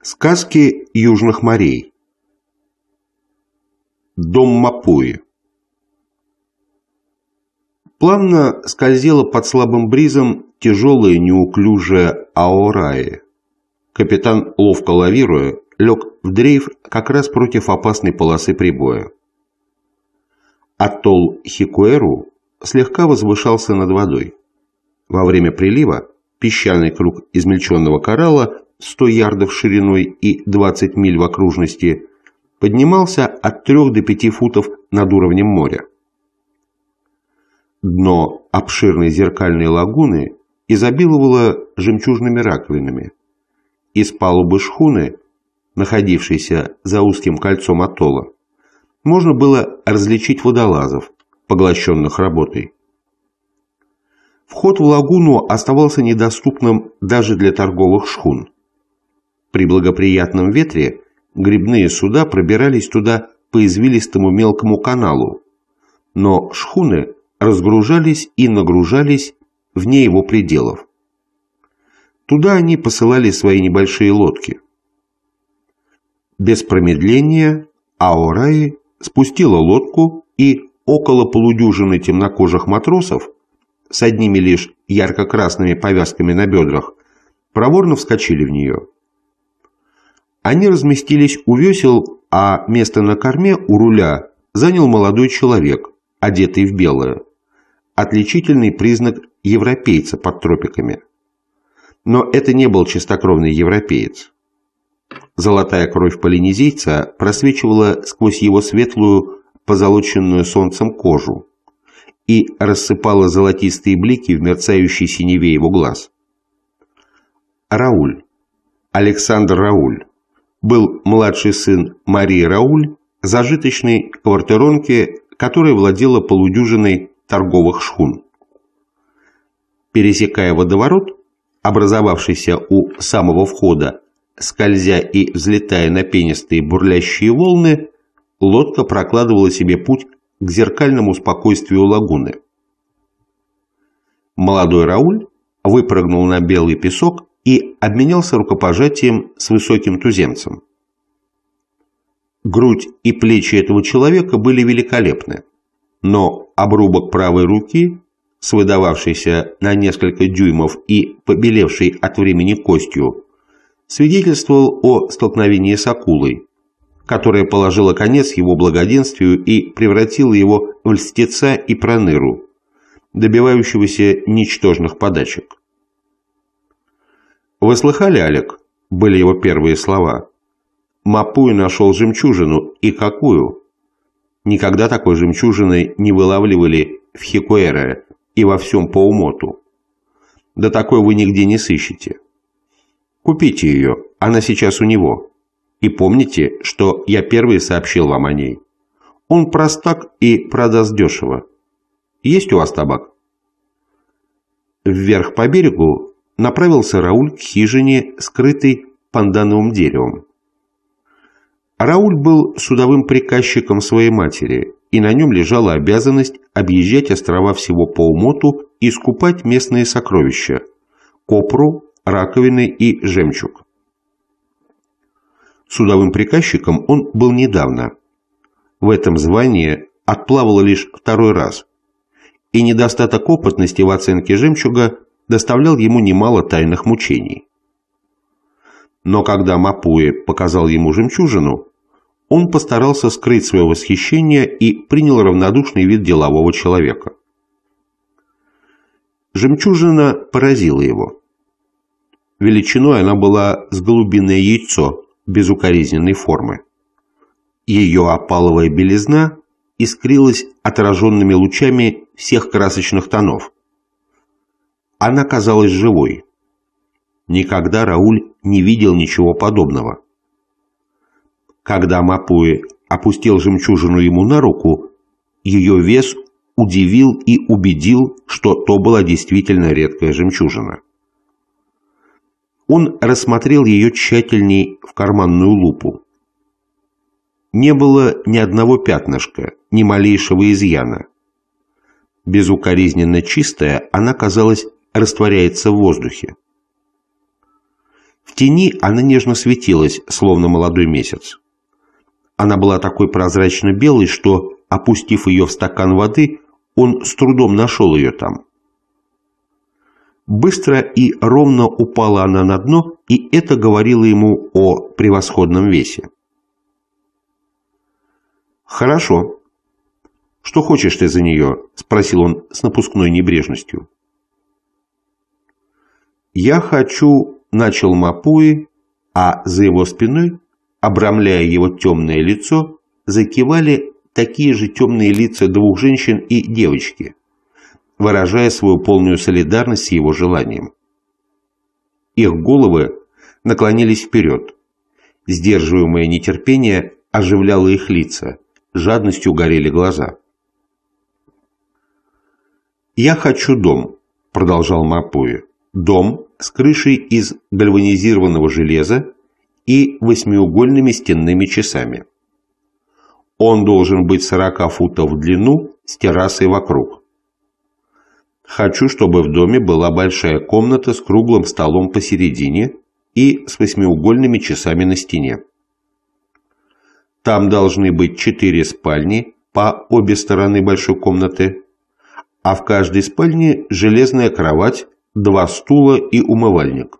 Сказки южных морей. Дом Мапуи. Плавно скользила под слабым бризом тяжелая неуклюжая Аораи. Капитан, ловко лавируя, лег в дрейф как раз против опасной полосы прибоя. Атолл Хикуэру слегка возвышался над водой. Во время прилива песчаный круг измельченного коралла 100 ярдов шириной и 20 миль в окружности, поднимался от 3 до 5 футов над уровнем моря. Дно обширной зеркальной лагуны изобиловало жемчужными раковинами. Из палубы шхуны, находившейся за узким кольцом атолла, можно было различить водолазов, поглощенных работой. Вход в лагуну оставался недоступным даже для торговых шхун. При благоприятном ветре грибные суда пробирались туда по извилистому мелкому каналу, но шхуны разгружались и нагружались вне его пределов. Туда они посылали свои небольшие лодки. Без промедления Аораи спустила лодку и около полудюжины темнокожих матросов с одними лишь ярко-красными повязками на бедрах проворно вскочили в нее. Они разместились у весел, а место на корме у руля занял молодой человек, одетый в белое. Отличительный признак европейца под тропиками. Но это не был чистокровный европеец. Золотая кровь полинезийца просвечивала сквозь его светлую, позолоченную солнцем кожу и рассыпала золотистые блики в мерцающей синеве его глаз. Рауль. Александр Рауль был младший сын Марии Рауль, зажиточной квартиронки, которая владела полудюжиной торговых шхун. Пересекая водоворот, образовавшийся у самого входа, скользя и взлетая на пенистые бурлящие волны, лодка прокладывала себе путь к зеркальному спокойствию лагуны. Молодой Рауль выпрыгнул на белый песок обменялся рукопожатием с высоким туземцем. Грудь и плечи этого человека были великолепны, но обрубок правой руки, с выдававшейся на несколько дюймов и побелевшей от времени костью, свидетельствовал о столкновении с акулой, которая положила конец его благоденствию и превратила его в льстеца и проныру, добивающегося ничтожных подачек. «Вы слыхали, Олег?» – были его первые слова. «Мапуй нашел жемчужину. И какую?» Никогда такой жемчужины не вылавливали в Хикуэре и во всем по умоту. Да такой вы нигде не сыщете. Купите ее, она сейчас у него. И помните, что я первый сообщил вам о ней. Он простак и продаст дешево. Есть у вас табак? Вверх по берегу направился Рауль к хижине, скрытой пандановым деревом. Рауль был судовым приказчиком своей матери, и на нем лежала обязанность объезжать острова всего по умоту и скупать местные сокровища – копру, раковины и жемчуг. Судовым приказчиком он был недавно. В этом звании отплавал лишь второй раз, и недостаток опытности в оценке жемчуга доставлял ему немало тайных мучений. Но когда Мапуэ показал ему жемчужину, он постарался скрыть свое восхищение и принял равнодушный вид делового человека. Жемчужина поразила его. Величиной она была с голубиное яйцо безукоризненной формы. Ее опаловая белизна искрилась отраженными лучами всех красочных тонов, она казалась живой. Никогда Рауль не видел ничего подобного. Когда Мапуи опустил жемчужину ему на руку, ее вес удивил и убедил, что то была действительно редкая жемчужина. Он рассмотрел ее тщательней в карманную лупу. Не было ни одного пятнышка, ни малейшего изъяна. Безукоризненно чистая, она казалась растворяется в воздухе. В тени она нежно светилась, словно молодой месяц. Она была такой прозрачно-белой, что, опустив ее в стакан воды, он с трудом нашел ее там. Быстро и ровно упала она на дно, и это говорило ему о превосходном весе. «Хорошо. Что хочешь ты за нее?» – спросил он с напускной небрежностью. «Я хочу», — начал Мапуи, а за его спиной, обрамляя его темное лицо, закивали такие же темные лица двух женщин и девочки, выражая свою полную солидарность с его желанием. Их головы наклонились вперед. Сдерживаемое нетерпение оживляло их лица, жадностью горели глаза. «Я хочу дом», — продолжал Мапуи дом с крышей из гальванизированного железа и восьмиугольными стенными часами. Он должен быть 40 футов в длину с террасой вокруг. Хочу, чтобы в доме была большая комната с круглым столом посередине и с восьмиугольными часами на стене. Там должны быть четыре спальни по обе стороны большой комнаты, а в каждой спальне железная кровать два стула и умывальник.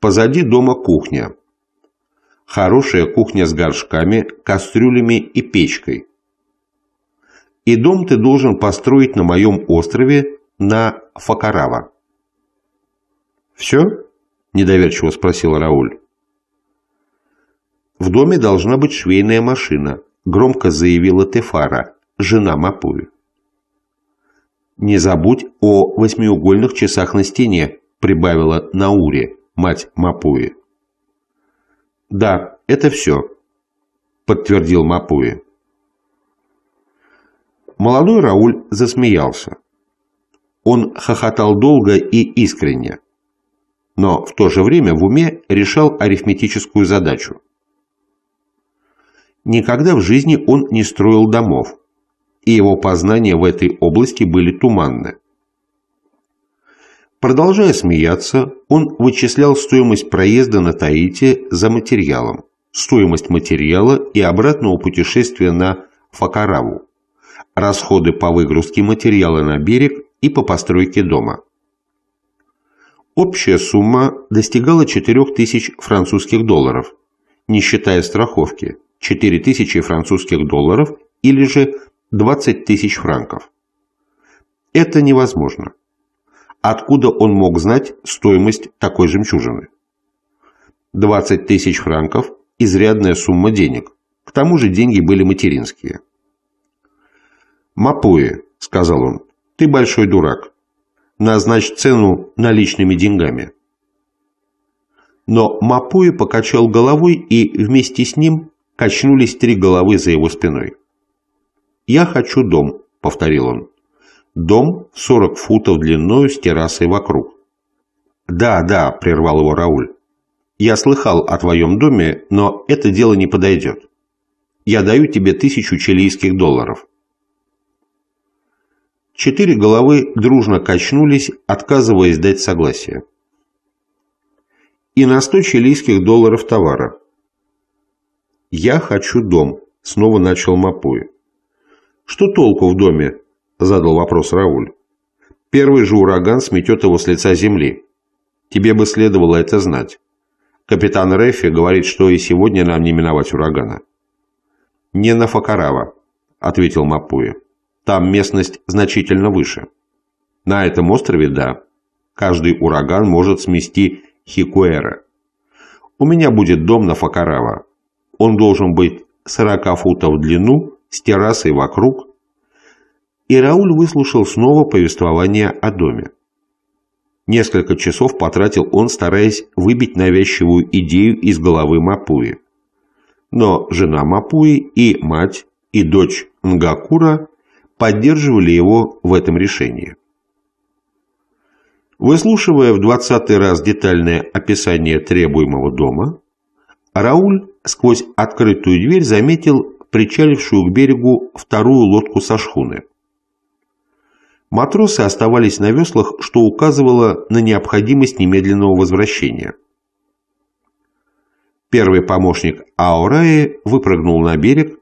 Позади дома кухня. Хорошая кухня с горшками, кастрюлями и печкой. И дом ты должен построить на моем острове на Факарава. «Все?» – недоверчиво спросил Рауль. «В доме должна быть швейная машина», – громко заявила Тефара, жена Мапуи. «Не забудь о восьмиугольных часах на стене», – прибавила Наури, мать Мапуи. «Да, это все», – подтвердил Мапуи. Молодой Рауль засмеялся. Он хохотал долго и искренне, но в то же время в уме решал арифметическую задачу. Никогда в жизни он не строил домов, и его познания в этой области были туманны. Продолжая смеяться, он вычислял стоимость проезда на Таити за материалом, стоимость материала и обратного путешествия на Факараву, расходы по выгрузке материала на берег и по постройке дома. Общая сумма достигала 4000 французских долларов, не считая страховки, 4000 французских долларов или же 20 тысяч франков. Это невозможно. Откуда он мог знать стоимость такой жемчужины? 20 тысяч франков – изрядная сумма денег. К тому же деньги были материнские. «Мапуэ», – сказал он, – «ты большой дурак. Назначь цену наличными деньгами». Но Мапуэ покачал головой, и вместе с ним качнулись три головы за его спиной. «Я хочу дом», — повторил он. «Дом 40 футов длиною с террасой вокруг». «Да, да», — прервал его Рауль. «Я слыхал о твоем доме, но это дело не подойдет. Я даю тебе тысячу чилийских долларов». Четыре головы дружно качнулись, отказываясь дать согласие. «И на сто чилийских долларов товара». «Я хочу дом», — снова начал Мапуи. «Что толку в доме?» – задал вопрос Рауль. «Первый же ураган сметет его с лица земли. Тебе бы следовало это знать. Капитан Рэффи говорит, что и сегодня нам не миновать урагана». «Не на Факарава», – ответил Мапуи. «Там местность значительно выше». «На этом острове – да. Каждый ураган может смести Хикуэра. У меня будет дом на Факарава. Он должен быть 40 футов в длину с террасой вокруг. И Рауль выслушал снова повествование о доме. Несколько часов потратил он, стараясь выбить навязчивую идею из головы Мапуи. Но жена Мапуи и мать, и дочь Нгакура поддерживали его в этом решении. Выслушивая в двадцатый раз детальное описание требуемого дома, Рауль сквозь открытую дверь заметил причалившую к берегу вторую лодку со шхуны. Матросы оставались на веслах, что указывало на необходимость немедленного возвращения. Первый помощник Аураи выпрыгнул на берег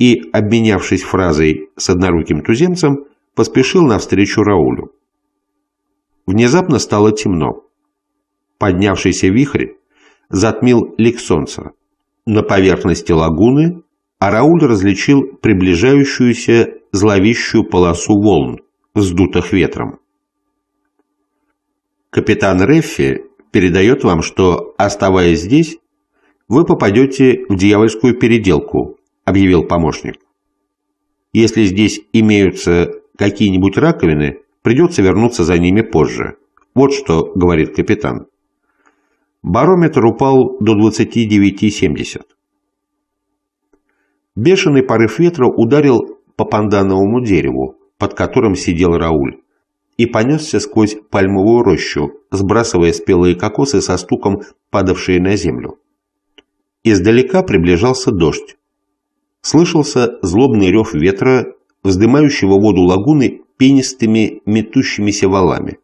и, обменявшись фразой с одноруким туземцем, поспешил навстречу Раулю. Внезапно стало темно. Поднявшийся вихрь затмил лик солнца. На поверхности лагуны а Рауль различил приближающуюся зловещую полосу волн, вздутых ветром. Капитан Реффи передает вам, что, оставаясь здесь, вы попадете в дьявольскую переделку, объявил помощник. Если здесь имеются какие-нибудь раковины, придется вернуться за ними позже. Вот что говорит капитан. Барометр упал до 29,70. Бешеный порыв ветра ударил по пандановому дереву, под которым сидел Рауль, и понесся сквозь пальмовую рощу, сбрасывая спелые кокосы со стуком, падавшие на землю. Издалека приближался дождь. Слышался злобный рев ветра, вздымающего воду лагуны пенистыми метущимися валами.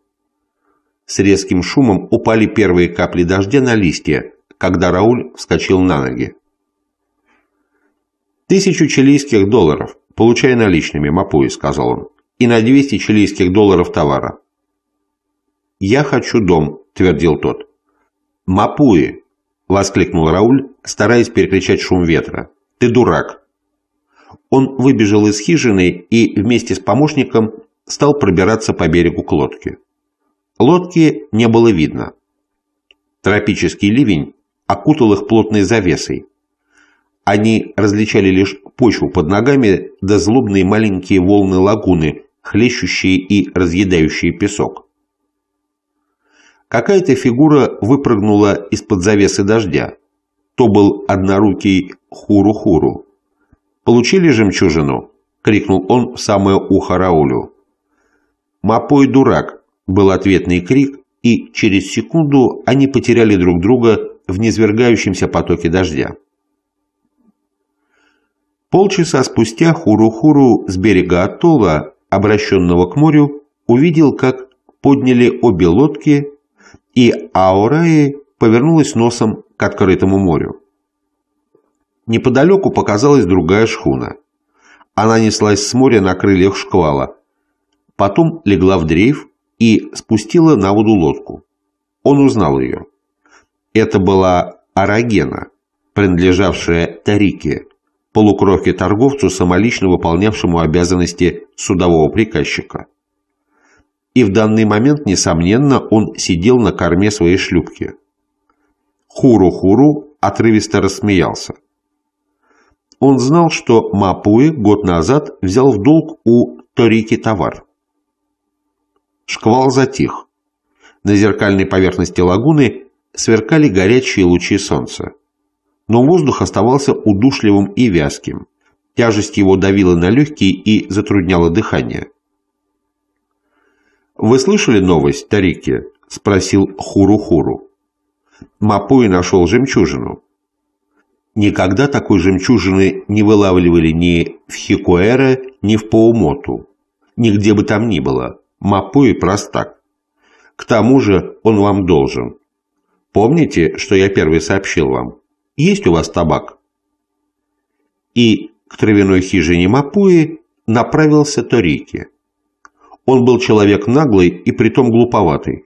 С резким шумом упали первые капли дождя на листья, когда Рауль вскочил на ноги. «Тысячу чилийских долларов, получая наличными, Мапуи», — сказал он, «и на 200 чилийских долларов товара». «Я хочу дом», — твердил тот. «Мапуи!» — воскликнул Рауль, стараясь перекричать шум ветра. «Ты дурак!» Он выбежал из хижины и вместе с помощником стал пробираться по берегу к лодке. Лодки не было видно. Тропический ливень окутал их плотной завесой, они различали лишь почву под ногами да злобные маленькие волны лагуны, хлещущие и разъедающие песок. Какая-то фигура выпрыгнула из-под завесы дождя. То был однорукий Хуру-Хуру. «Получили жемчужину?» — крикнул он в самое ухо Раулю. «Мапой дурак!» — был ответный крик, и через секунду они потеряли друг друга в низвергающемся потоке дождя. Полчаса спустя Хуру-Хуру с берега атолла, обращенного к морю, увидел, как подняли обе лодки, и Аураи повернулась носом к открытому морю. Неподалеку показалась другая шхуна. Она неслась с моря на крыльях шквала. Потом легла в дрейф и спустила на воду лодку. Он узнал ее. Это была Арагена, принадлежавшая Тарике, полукровке-торговцу, самолично выполнявшему обязанности судового приказчика. И в данный момент, несомненно, он сидел на корме своей шлюпки. Хуру-хуру отрывисто рассмеялся. Он знал, что Мапуи год назад взял в долг у Торики товар. Шквал затих. На зеркальной поверхности лагуны сверкали горячие лучи солнца но воздух оставался удушливым и вязким. Тяжесть его давила на легкие и затрудняла дыхание. «Вы слышали новость, Тарики?» – спросил Хуру-Хуру. Мапуи нашел жемчужину. Никогда такой жемчужины не вылавливали ни в Хикуэре, ни в Паумоту. Нигде бы там ни было. Мапуи простак. К тому же он вам должен. Помните, что я первый сообщил вам? Есть у вас табак?» И к травяной хижине Мапуи направился Торики. Он был человек наглый и притом глуповатый.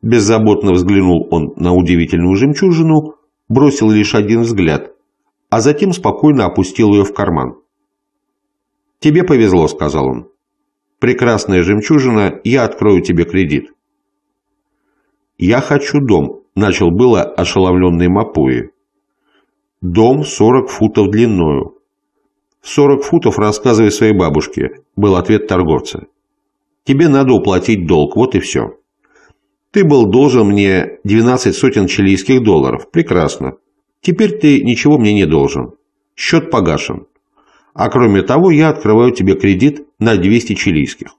Беззаботно взглянул он на удивительную жемчужину, бросил лишь один взгляд, а затем спокойно опустил ее в карман. «Тебе повезло», — сказал он. «Прекрасная жемчужина, я открою тебе кредит». «Я хочу дом», Начал было ошеломленный Мапуи. «Дом 40 футов длиною». «40 футов рассказывай своей бабушке», — был ответ торговца. «Тебе надо уплатить долг, вот и все». «Ты был должен мне 12 сотен чилийских долларов. Прекрасно. Теперь ты ничего мне не должен. Счет погашен. А кроме того, я открываю тебе кредит на 200 чилийских.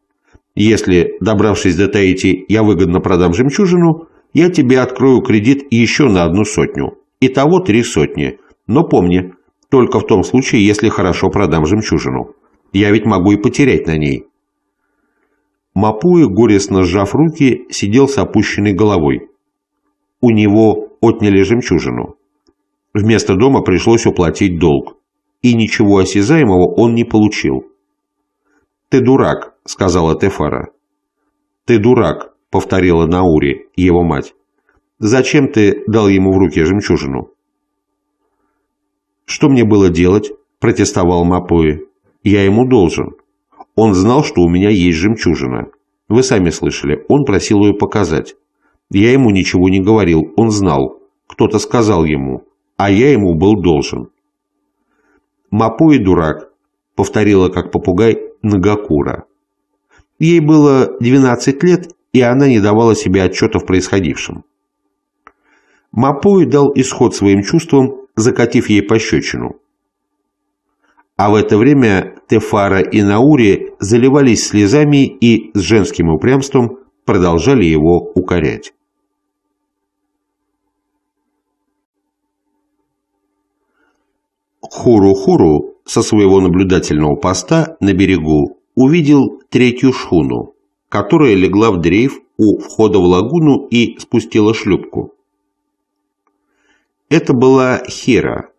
Если, добравшись до Таити, я выгодно продам жемчужину, я тебе открою кредит еще на одну сотню. Итого три сотни. Но помни, только в том случае, если хорошо продам жемчужину. Я ведь могу и потерять на ней». Мапуя, горестно сжав руки, сидел с опущенной головой. У него отняли жемчужину. Вместо дома пришлось уплатить долг. И ничего осязаемого он не получил. «Ты дурак», — сказала Тефара. «Ты дурак», повторила Наури, его мать. «Зачем ты дал ему в руки жемчужину?» «Что мне было делать?» – протестовал Мапуи. «Я ему должен. Он знал, что у меня есть жемчужина. Вы сами слышали, он просил ее показать. Я ему ничего не говорил, он знал. Кто-то сказал ему, а я ему был должен». «Мапуи дурак», — повторила как попугай Нагакура. Ей было 12 лет, и она не давала себе отчета в происходившем. Мапуи дал исход своим чувствам, закатив ей пощечину. А в это время Тефара и Наури заливались слезами и с женским упрямством продолжали его укорять. Хуру-Хуру со своего наблюдательного поста на берегу увидел третью шхуну, которая легла в дрейф у входа в лагуну и спустила шлюпку. Это была Хира,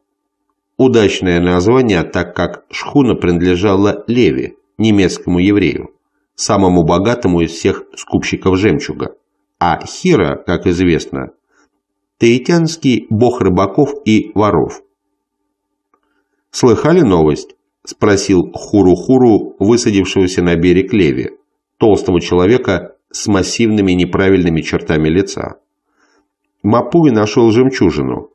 Удачное название, так как шхуна принадлежала Леви, немецкому еврею, самому богатому из всех скупщиков жемчуга. А Хира, как известно, таитянский бог рыбаков и воров. «Слыхали новость?» – спросил Хуру-Хуру, высадившегося на берег Леви толстого человека с массивными неправильными чертами лица. Мапуи нашел жемчужину.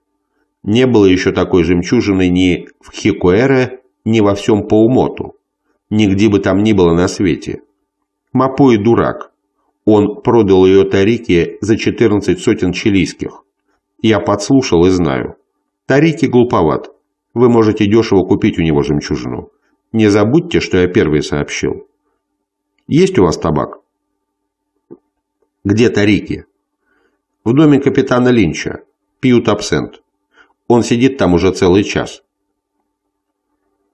Не было еще такой жемчужины ни в Хикуэре, ни во всем Паумоту, нигде бы там ни было на свете. Мапуи дурак. Он продал ее Тарике за 14 сотен чилийских. Я подслушал и знаю. Тарике глуповат. Вы можете дешево купить у него жемчужину. Не забудьте, что я первый сообщил. Есть у вас табак? Где Тарики? В доме капитана Линча. Пьют абсент. Он сидит там уже целый час.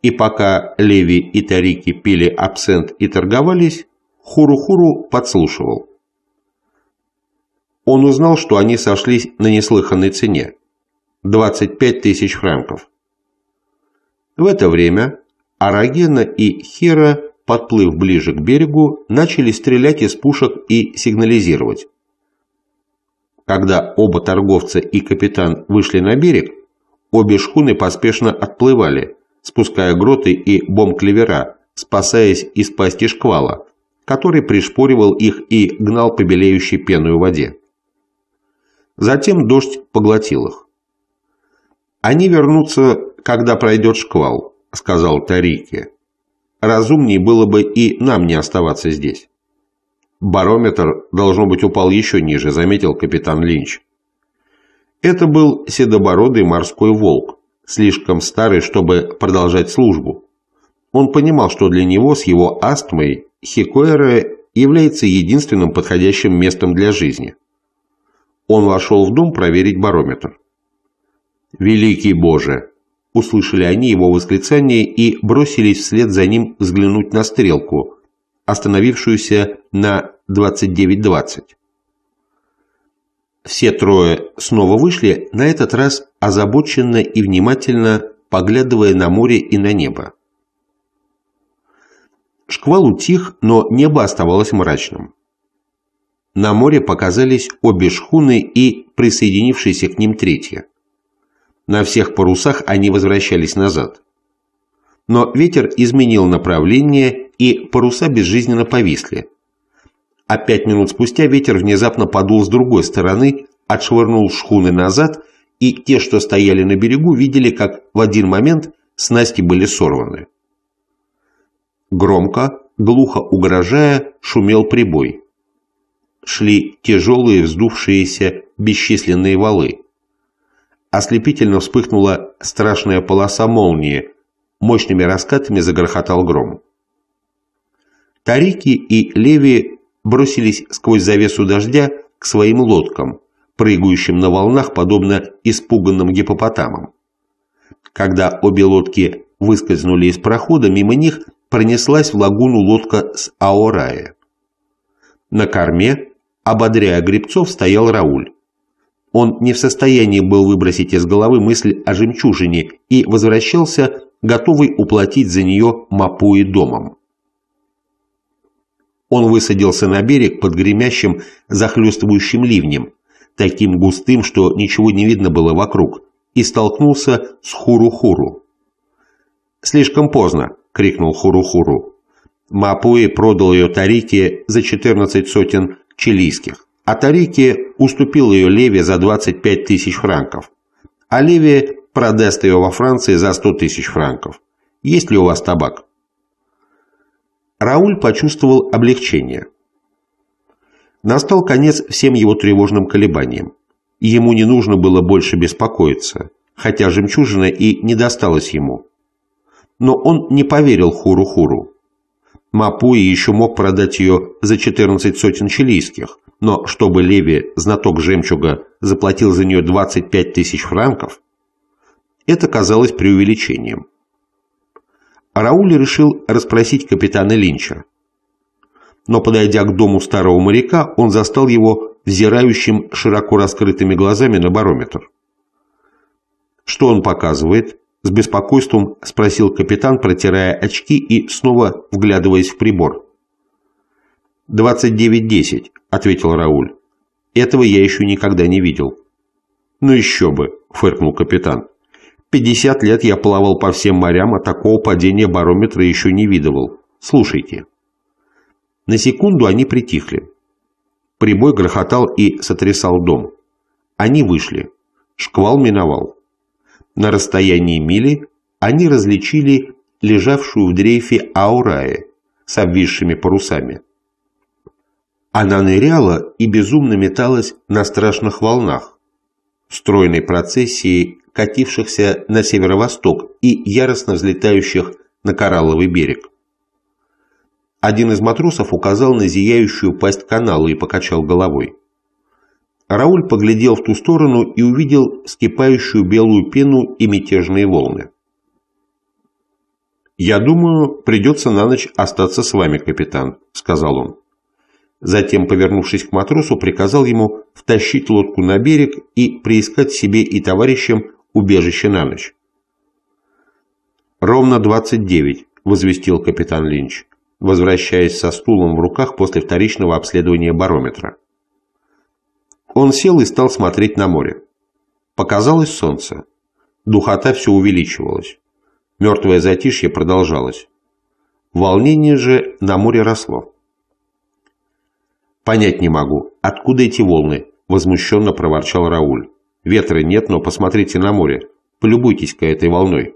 И пока Леви и Тарики пили абсент и торговались, Хуру-Хуру подслушивал. Он узнал, что они сошлись на неслыханной цене – 25 тысяч франков. В это время Арагена и Хира подплыв ближе к берегу, начали стрелять из пушек и сигнализировать. Когда оба торговца и капитан вышли на берег, обе шхуны поспешно отплывали, спуская гроты и бомб-клевера, спасаясь из пасти шквала, который пришпоривал их и гнал по белеющей пеную воде. Затем дождь поглотил их. «Они вернутся, когда пройдет шквал», — сказал Тарике разумнее было бы и нам не оставаться здесь. Барометр, должно быть, упал еще ниже, заметил капитан Линч. Это был седобородый морской волк, слишком старый, чтобы продолжать службу. Он понимал, что для него с его астмой Хикоэра является единственным подходящим местом для жизни. Он вошел в дом проверить барометр. «Великий Боже!» Услышали они его восклицание и бросились вслед за ним взглянуть на стрелку, остановившуюся на 29.20. Все трое снова вышли, на этот раз озабоченно и внимательно поглядывая на море и на небо. Шквал утих, но небо оставалось мрачным. На море показались обе шхуны и присоединившаяся к ним третья. На всех парусах они возвращались назад. Но ветер изменил направление, и паруса безжизненно повисли. А пять минут спустя ветер внезапно подул с другой стороны, отшвырнул шхуны назад, и те, что стояли на берегу, видели, как в один момент снасти были сорваны. Громко, глухо угрожая, шумел прибой. Шли тяжелые вздувшиеся бесчисленные валы. Ослепительно вспыхнула страшная полоса молнии, мощными раскатами загрохотал гром. Тарики и Леви бросились сквозь завесу дождя к своим лодкам, прыгающим на волнах, подобно испуганным гипопотамам. Когда обе лодки выскользнули из прохода, мимо них пронеслась в лагуну лодка с Аорая. На корме, ободряя гребцов, стоял Рауль он не в состоянии был выбросить из головы мысль о жемчужине и возвращался, готовый уплатить за нее мапуи домом. Он высадился на берег под гремящим, захлестывающим ливнем, таким густым, что ничего не видно было вокруг, и столкнулся с Хуру-Хуру. «Слишком поздно!» — крикнул Хуру-Хуру. Мапуи продал ее Тарике за 14 сотен чилийских. Атарики уступил ее Леве за 25 тысяч франков, а Леве продаст ее во Франции за 100 тысяч франков. Есть ли у вас табак? Рауль почувствовал облегчение. Настал конец всем его тревожным колебаниям. Ему не нужно было больше беспокоиться, хотя жемчужина и не досталась ему. Но он не поверил Хуру-Хуру. Мапуи еще мог продать ее за 14 сотен чилийских, но чтобы Леви, знаток жемчуга, заплатил за нее 25 тысяч франков, это казалось преувеличением. Рауль решил расспросить капитана Линча. Но, подойдя к дому старого моряка, он застал его взирающим широко раскрытыми глазами на барометр. «Что он показывает?» С беспокойством спросил капитан, протирая очки и снова вглядываясь в прибор. «Двадцать девять десять», — ответил Рауль. «Этого я еще никогда не видел». «Ну еще бы», — фыркнул капитан. «Пятьдесят лет я плавал по всем морям, а такого падения барометра еще не видывал. Слушайте». На секунду они притихли. Прибой грохотал и сотрясал дом. Они вышли. Шквал миновал. На расстоянии мили они различили лежавшую в дрейфе Аурае с обвисшими парусами. Она ныряла и безумно металась на страшных волнах, стройной процессии катившихся на северо-восток и яростно взлетающих на коралловый берег. Один из матросов указал на зияющую пасть канала и покачал головой. Рауль поглядел в ту сторону и увидел скипающую белую пену и мятежные волны. «Я думаю, придется на ночь остаться с вами, капитан», — сказал он. Затем, повернувшись к матросу, приказал ему втащить лодку на берег и приискать себе и товарищам убежище на ночь. «Ровно 29», — возвестил капитан Линч, возвращаясь со стулом в руках после вторичного обследования барометра. Он сел и стал смотреть на море. Показалось солнце. Духота все увеличивалась. Мертвое затишье продолжалось. Волнение же на море росло. «Понять не могу, откуда эти волны?» – возмущенно проворчал Рауль. «Ветра нет, но посмотрите на море. Полюбуйтесь-ка этой волной».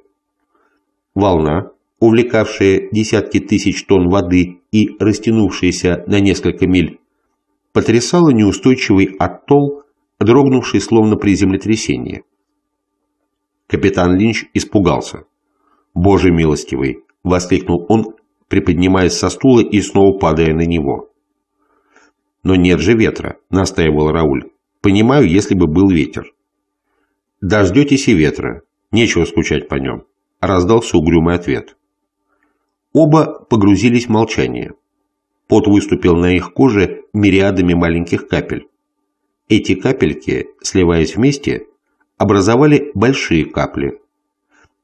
Волна, увлекавшая десятки тысяч тонн воды и растянувшаяся на несколько миль потрясало неустойчивый оттол, дрогнувший словно при землетрясении. Капитан Линч испугался. «Боже милостивый!» — воскликнул он, приподнимаясь со стула и снова падая на него. «Но нет же ветра», — настаивал Рауль. «Понимаю, если бы был ветер». «Дождетесь и ветра. Нечего скучать по нем», — раздался угрюмый ответ. Оба погрузились в молчание. Пот выступил на их коже мириадами маленьких капель. Эти капельки, сливаясь вместе, образовали большие капли.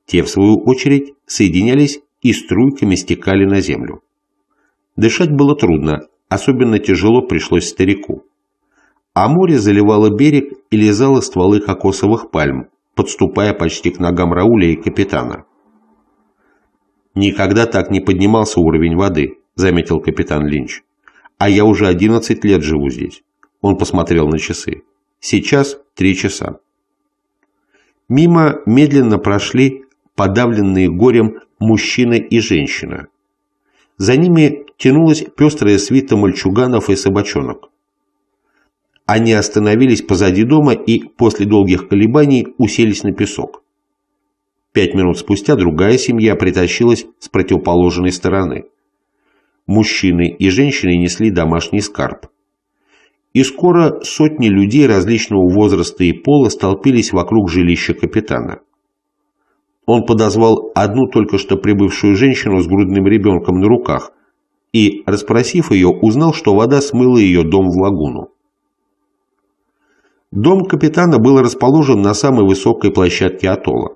Те, в свою очередь, соединялись и струйками стекали на землю. Дышать было трудно, особенно тяжело пришлось старику. А море заливало берег и лизало стволы кокосовых пальм, подступая почти к ногам Рауля и капитана. Никогда так не поднимался уровень воды. — заметил капитан Линч. «А я уже одиннадцать лет живу здесь». Он посмотрел на часы. «Сейчас три часа». Мимо медленно прошли подавленные горем мужчина и женщина. За ними тянулась пестрая свита мальчуганов и собачонок. Они остановились позади дома и после долгих колебаний уселись на песок. Пять минут спустя другая семья притащилась с противоположной стороны мужчины и женщины несли домашний скарб. И скоро сотни людей различного возраста и пола столпились вокруг жилища капитана. Он подозвал одну только что прибывшую женщину с грудным ребенком на руках и, расспросив ее, узнал, что вода смыла ее дом в лагуну. Дом капитана был расположен на самой высокой площадке атолла.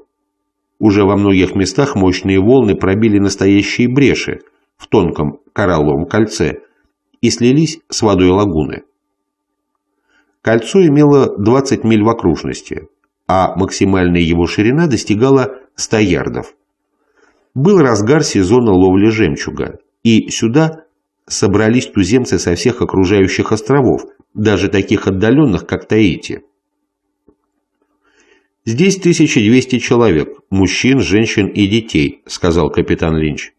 Уже во многих местах мощные волны пробили настоящие бреши – в тонком коралловом кольце и слились с водой лагуны. Кольцо имело 20 миль в окружности, а максимальная его ширина достигала 100 ярдов. Был разгар сезона ловли жемчуга, и сюда собрались туземцы со всех окружающих островов, даже таких отдаленных, как Таити. «Здесь 1200 человек, мужчин, женщин и детей», — сказал капитан Линч.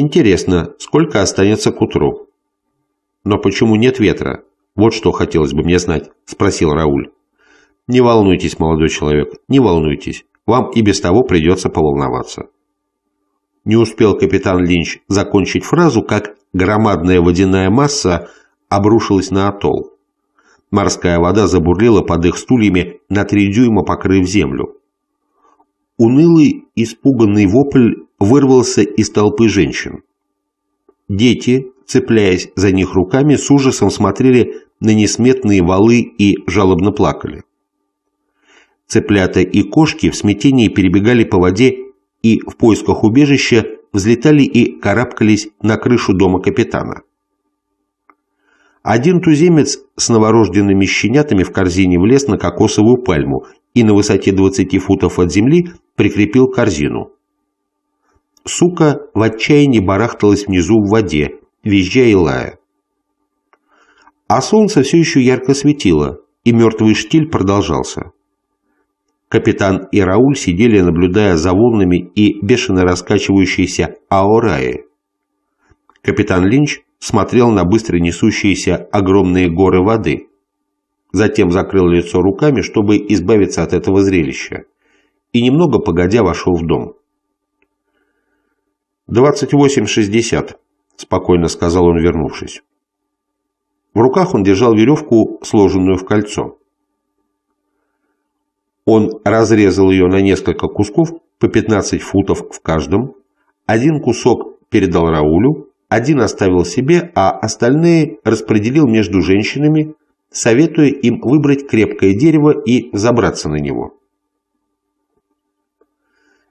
Интересно, сколько останется к утру? Но почему нет ветра? Вот что хотелось бы мне знать, спросил Рауль. Не волнуйтесь, молодой человек, не волнуйтесь. Вам и без того придется поволноваться. Не успел капитан Линч закончить фразу, как громадная водяная масса обрушилась на атолл. Морская вода забурлила под их стульями на три дюйма, покрыв землю. Унылый, испуганный вопль вырвался из толпы женщин. Дети, цепляясь за них руками, с ужасом смотрели на несметные валы и жалобно плакали. Цыплята и кошки в смятении перебегали по воде и в поисках убежища взлетали и карабкались на крышу дома капитана. Один туземец с новорожденными щенятами в корзине влез на кокосовую пальму и на высоте 20 футов от земли прикрепил корзину сука в отчаянии барахталась внизу в воде, визжа и лая. А солнце все еще ярко светило, и мертвый штиль продолжался. Капитан и Рауль сидели, наблюдая за волнами и бешено раскачивающейся Аораи. Капитан Линч смотрел на быстро несущиеся огромные горы воды. Затем закрыл лицо руками, чтобы избавиться от этого зрелища, и немного погодя вошел в дом. «28.60», — спокойно сказал он, вернувшись. В руках он держал веревку, сложенную в кольцо. Он разрезал ее на несколько кусков, по 15 футов в каждом. Один кусок передал Раулю, один оставил себе, а остальные распределил между женщинами, советуя им выбрать крепкое дерево и забраться на него.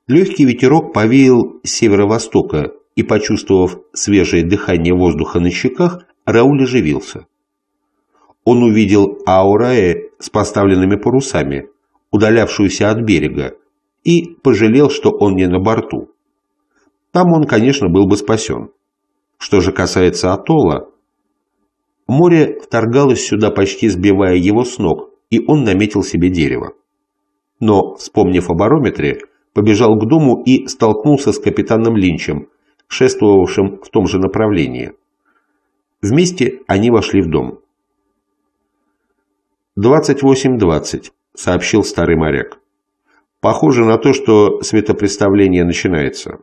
Легкий ветерок повеял с северо-востока, и, почувствовав свежее дыхание воздуха на щеках, Рауль оживился. Он увидел Аурае с поставленными парусами, удалявшуюся от берега, и пожалел, что он не на борту. Там он, конечно, был бы спасен. Что же касается атолла, море вторгалось сюда, почти сбивая его с ног, и он наметил себе дерево. Но, вспомнив о барометре, побежал к дому и столкнулся с капитаном Линчем, шествовавшим в том же направлении. Вместе они вошли в дом. «28.20», — сообщил старый моряк. «Похоже на то, что светопредставление начинается».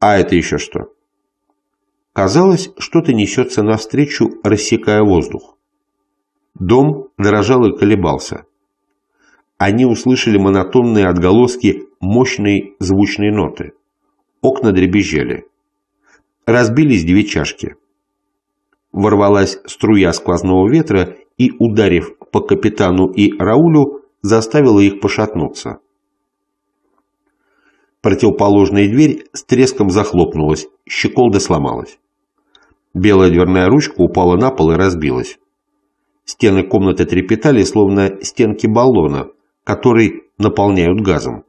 «А это еще что?» Казалось, что-то несется навстречу, рассекая воздух. Дом дрожал и колебался они услышали монотонные отголоски мощной звучной ноты. Окна дребезжали. Разбились две чашки. Ворвалась струя сквозного ветра и, ударив по капитану и Раулю, заставила их пошатнуться. Противоположная дверь с треском захлопнулась, щеколда сломалась. Белая дверная ручка упала на пол и разбилась. Стены комнаты трепетали, словно стенки баллона – который наполняют газом.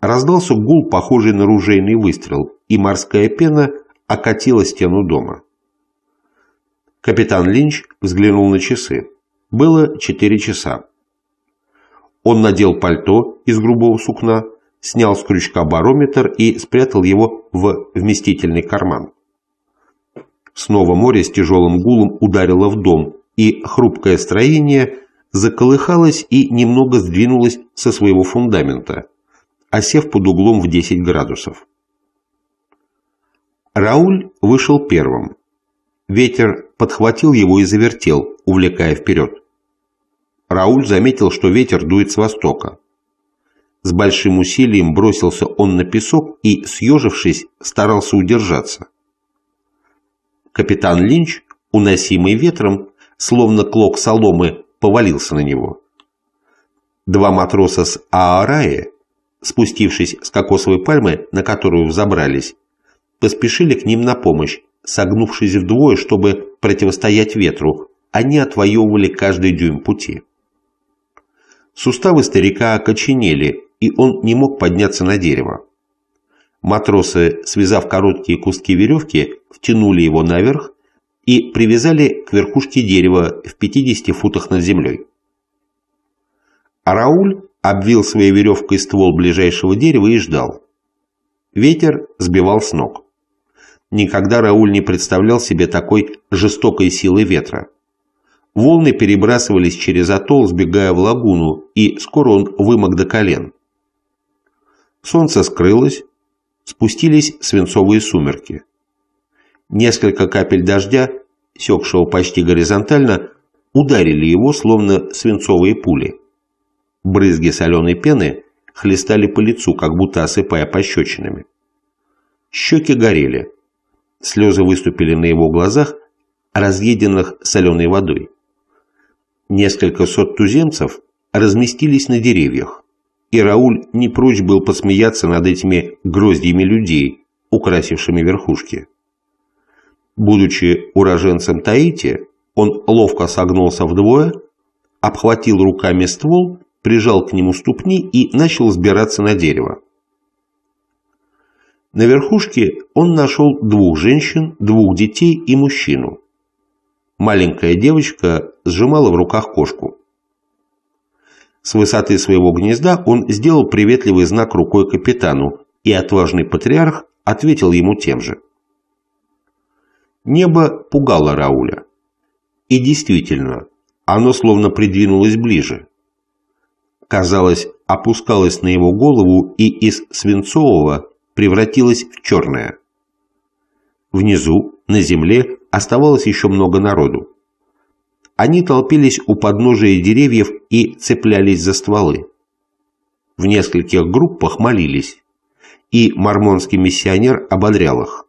Раздался гул, похожий на ружейный выстрел, и морская пена окатила стену дома. Капитан Линч взглянул на часы. Было 4 часа. Он надел пальто из грубого сукна, снял с крючка барометр и спрятал его в вместительный карман. Снова море с тяжелым гулом ударило в дом, и хрупкое строение заколыхалась и немного сдвинулась со своего фундамента, осев под углом в 10 градусов. Рауль вышел первым. Ветер подхватил его и завертел, увлекая вперед. Рауль заметил, что ветер дует с востока. С большим усилием бросился он на песок и, съежившись, старался удержаться. Капитан Линч, уносимый ветром, словно клок соломы, повалился на него. Два матроса с Аараи, спустившись с кокосовой пальмы, на которую взобрались, поспешили к ним на помощь, согнувшись вдвое, чтобы противостоять ветру, они отвоевывали каждый дюйм пути. Суставы старика окоченели, и он не мог подняться на дерево. Матросы, связав короткие куски веревки, втянули его наверх и привязали к верхушке дерева в 50 футах над землей. Рауль обвил своей веревкой ствол ближайшего дерева и ждал. Ветер сбивал с ног. Никогда Рауль не представлял себе такой жестокой силы ветра. Волны перебрасывались через атолл, сбегая в лагуну, и скоро он вымок до колен. Солнце скрылось, спустились свинцовые сумерки. Несколько капель дождя, секшего почти горизонтально, ударили его, словно свинцовые пули. Брызги соленой пены хлестали по лицу, как будто осыпая пощечинами. Щеки горели. Слезы выступили на его глазах, разъеденных соленой водой. Несколько сот туземцев разместились на деревьях, и Рауль не прочь был посмеяться над этими гроздьями людей, украсившими верхушки. Будучи уроженцем Таити, он ловко согнулся вдвое, обхватил руками ствол, прижал к нему ступни и начал сбираться на дерево. На верхушке он нашел двух женщин, двух детей и мужчину. Маленькая девочка сжимала в руках кошку. С высоты своего гнезда он сделал приветливый знак рукой капитану, и отважный патриарх ответил ему тем же. Небо пугало Рауля. И действительно, оно словно придвинулось ближе. Казалось, опускалось на его голову и из свинцового превратилось в черное. Внизу, на земле, оставалось еще много народу. Они толпились у подножия деревьев и цеплялись за стволы. В нескольких группах молились, и мормонский миссионер ободрял их.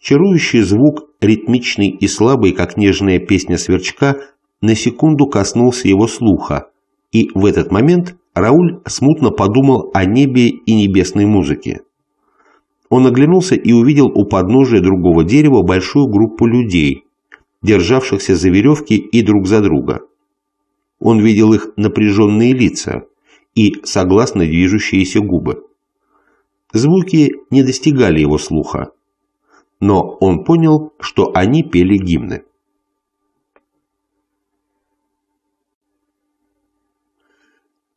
Чарующий звук, ритмичный и слабый, как нежная песня сверчка, на секунду коснулся его слуха, и в этот момент Рауль смутно подумал о небе и небесной музыке. Он оглянулся и увидел у подножия другого дерева большую группу людей, державшихся за веревки и друг за друга. Он видел их напряженные лица и согласно движущиеся губы. Звуки не достигали его слуха, но он понял, что они пели гимны.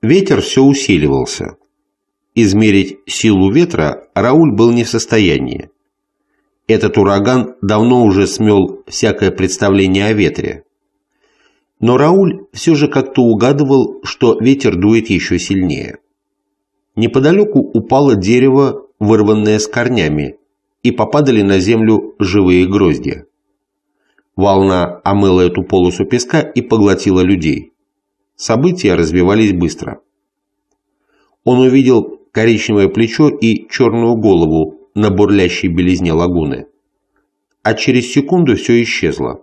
Ветер все усиливался. Измерить силу ветра Рауль был не в состоянии. Этот ураган давно уже смел всякое представление о ветре. Но Рауль все же как-то угадывал, что ветер дует еще сильнее. Неподалеку упало дерево, вырванное с корнями, и попадали на землю живые гроздья. Волна омыла эту полосу песка и поглотила людей. События развивались быстро. Он увидел коричневое плечо и черную голову на бурлящей белизне лагуны. А через секунду все исчезло.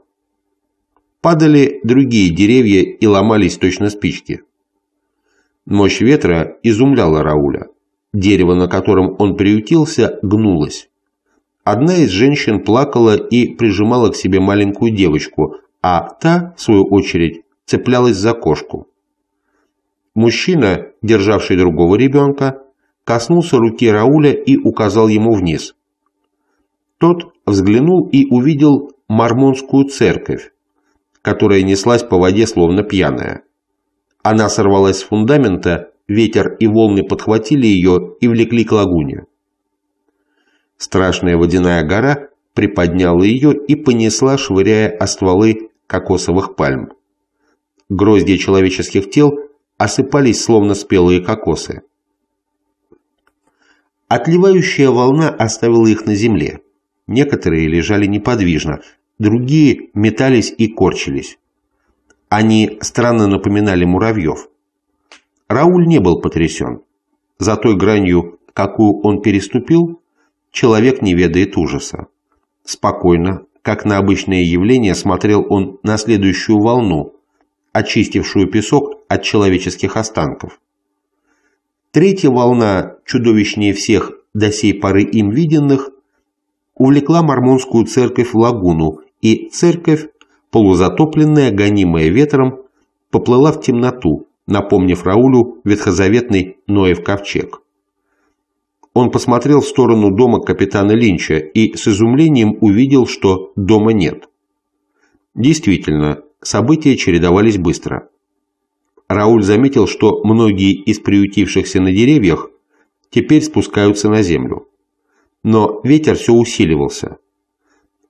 Падали другие деревья и ломались точно спички. Мощь ветра изумляла Рауля. Дерево, на котором он приютился, гнулось. Одна из женщин плакала и прижимала к себе маленькую девочку, а та, в свою очередь, цеплялась за кошку. Мужчина, державший другого ребенка, коснулся руки Рауля и указал ему вниз. Тот взглянул и увидел мормонскую церковь, которая неслась по воде словно пьяная. Она сорвалась с фундамента, ветер и волны подхватили ее и влекли к лагуне. Страшная водяная гора приподняла ее и понесла, швыряя о стволы кокосовых пальм. Гроздья человеческих тел осыпались, словно спелые кокосы. Отливающая волна оставила их на земле. Некоторые лежали неподвижно, другие метались и корчились. Они странно напоминали муравьев. Рауль не был потрясен. За той гранью, какую он переступил, человек не ведает ужаса. Спокойно, как на обычное явление, смотрел он на следующую волну, очистившую песок от человеческих останков. Третья волна, чудовищнее всех до сей поры им виденных, увлекла мормонскую церковь в лагуну, и церковь, полузатопленная, гонимая ветром, поплыла в темноту, напомнив Раулю ветхозаветный Ноев ковчег. Он посмотрел в сторону дома капитана Линча и с изумлением увидел, что дома нет. Действительно, события чередовались быстро. Рауль заметил, что многие из приютившихся на деревьях теперь спускаются на землю. Но ветер все усиливался.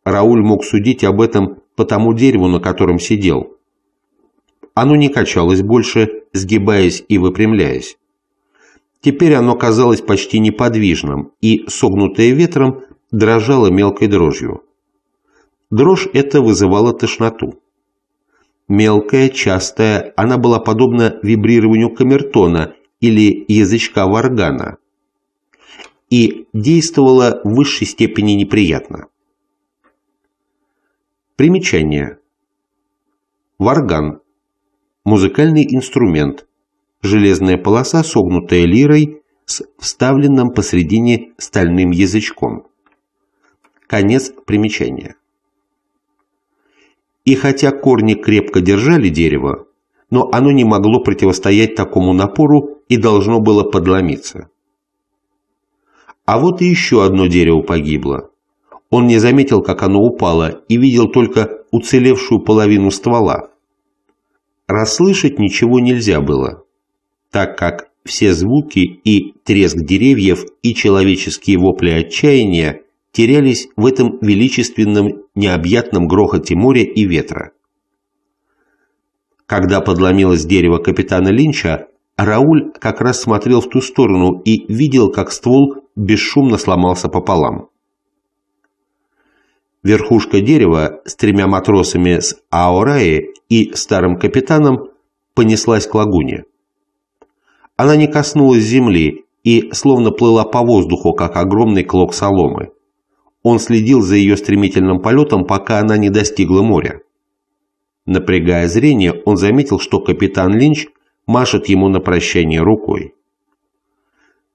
Рауль мог судить об этом по тому дереву, на котором сидел. Оно не качалось больше, сгибаясь и выпрямляясь. Теперь оно казалось почти неподвижным, и, согнутое ветром, дрожало мелкой дрожью. Дрожь эта вызывала тошноту. Мелкая, частая, она была подобна вибрированию камертона или язычка варгана и действовала в высшей степени неприятно. Примечание. Варган. Музыкальный инструмент, железная полоса, согнутая лирой, с вставленным посредине стальным язычком. Конец примечания. И хотя корни крепко держали дерево, но оно не могло противостоять такому напору и должно было подломиться. А вот и еще одно дерево погибло. Он не заметил, как оно упало, и видел только уцелевшую половину ствола. Расслышать ничего нельзя было так как все звуки и треск деревьев и человеческие вопли отчаяния терялись в этом величественном необъятном грохоте моря и ветра. Когда подломилось дерево капитана Линча, Рауль как раз смотрел в ту сторону и видел, как ствол бесшумно сломался пополам. Верхушка дерева с тремя матросами с Аораи и старым капитаном понеслась к лагуне. Она не коснулась земли и словно плыла по воздуху, как огромный клок соломы. Он следил за ее стремительным полетом, пока она не достигла моря. Напрягая зрение, он заметил, что капитан Линч машет ему на прощание рукой.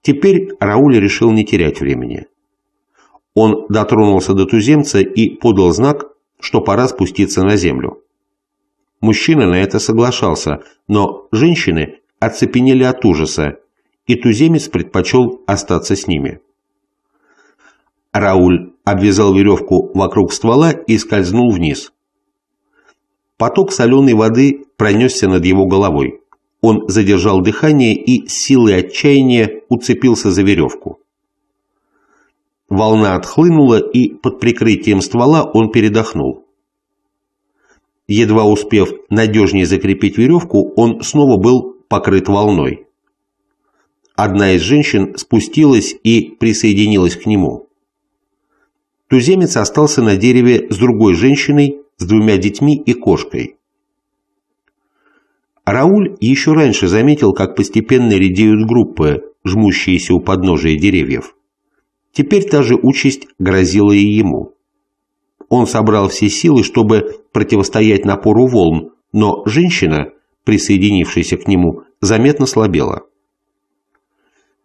Теперь Рауль решил не терять времени. Он дотронулся до туземца и подал знак, что пора спуститься на землю. Мужчина на это соглашался, но женщины оцепенели от ужаса, и туземец предпочел остаться с ними. Рауль обвязал веревку вокруг ствола и скользнул вниз. Поток соленой воды пронесся над его головой. Он задержал дыхание и с силой отчаяния уцепился за веревку. Волна отхлынула, и под прикрытием ствола он передохнул. Едва успев надежнее закрепить веревку, он снова был покрыт волной. Одна из женщин спустилась и присоединилась к нему. Туземец остался на дереве с другой женщиной, с двумя детьми и кошкой. Рауль еще раньше заметил, как постепенно редеют группы, жмущиеся у подножия деревьев. Теперь та же участь грозила и ему. Он собрал все силы, чтобы противостоять напору волн, но женщина, присоединившейся к нему, заметно слабела.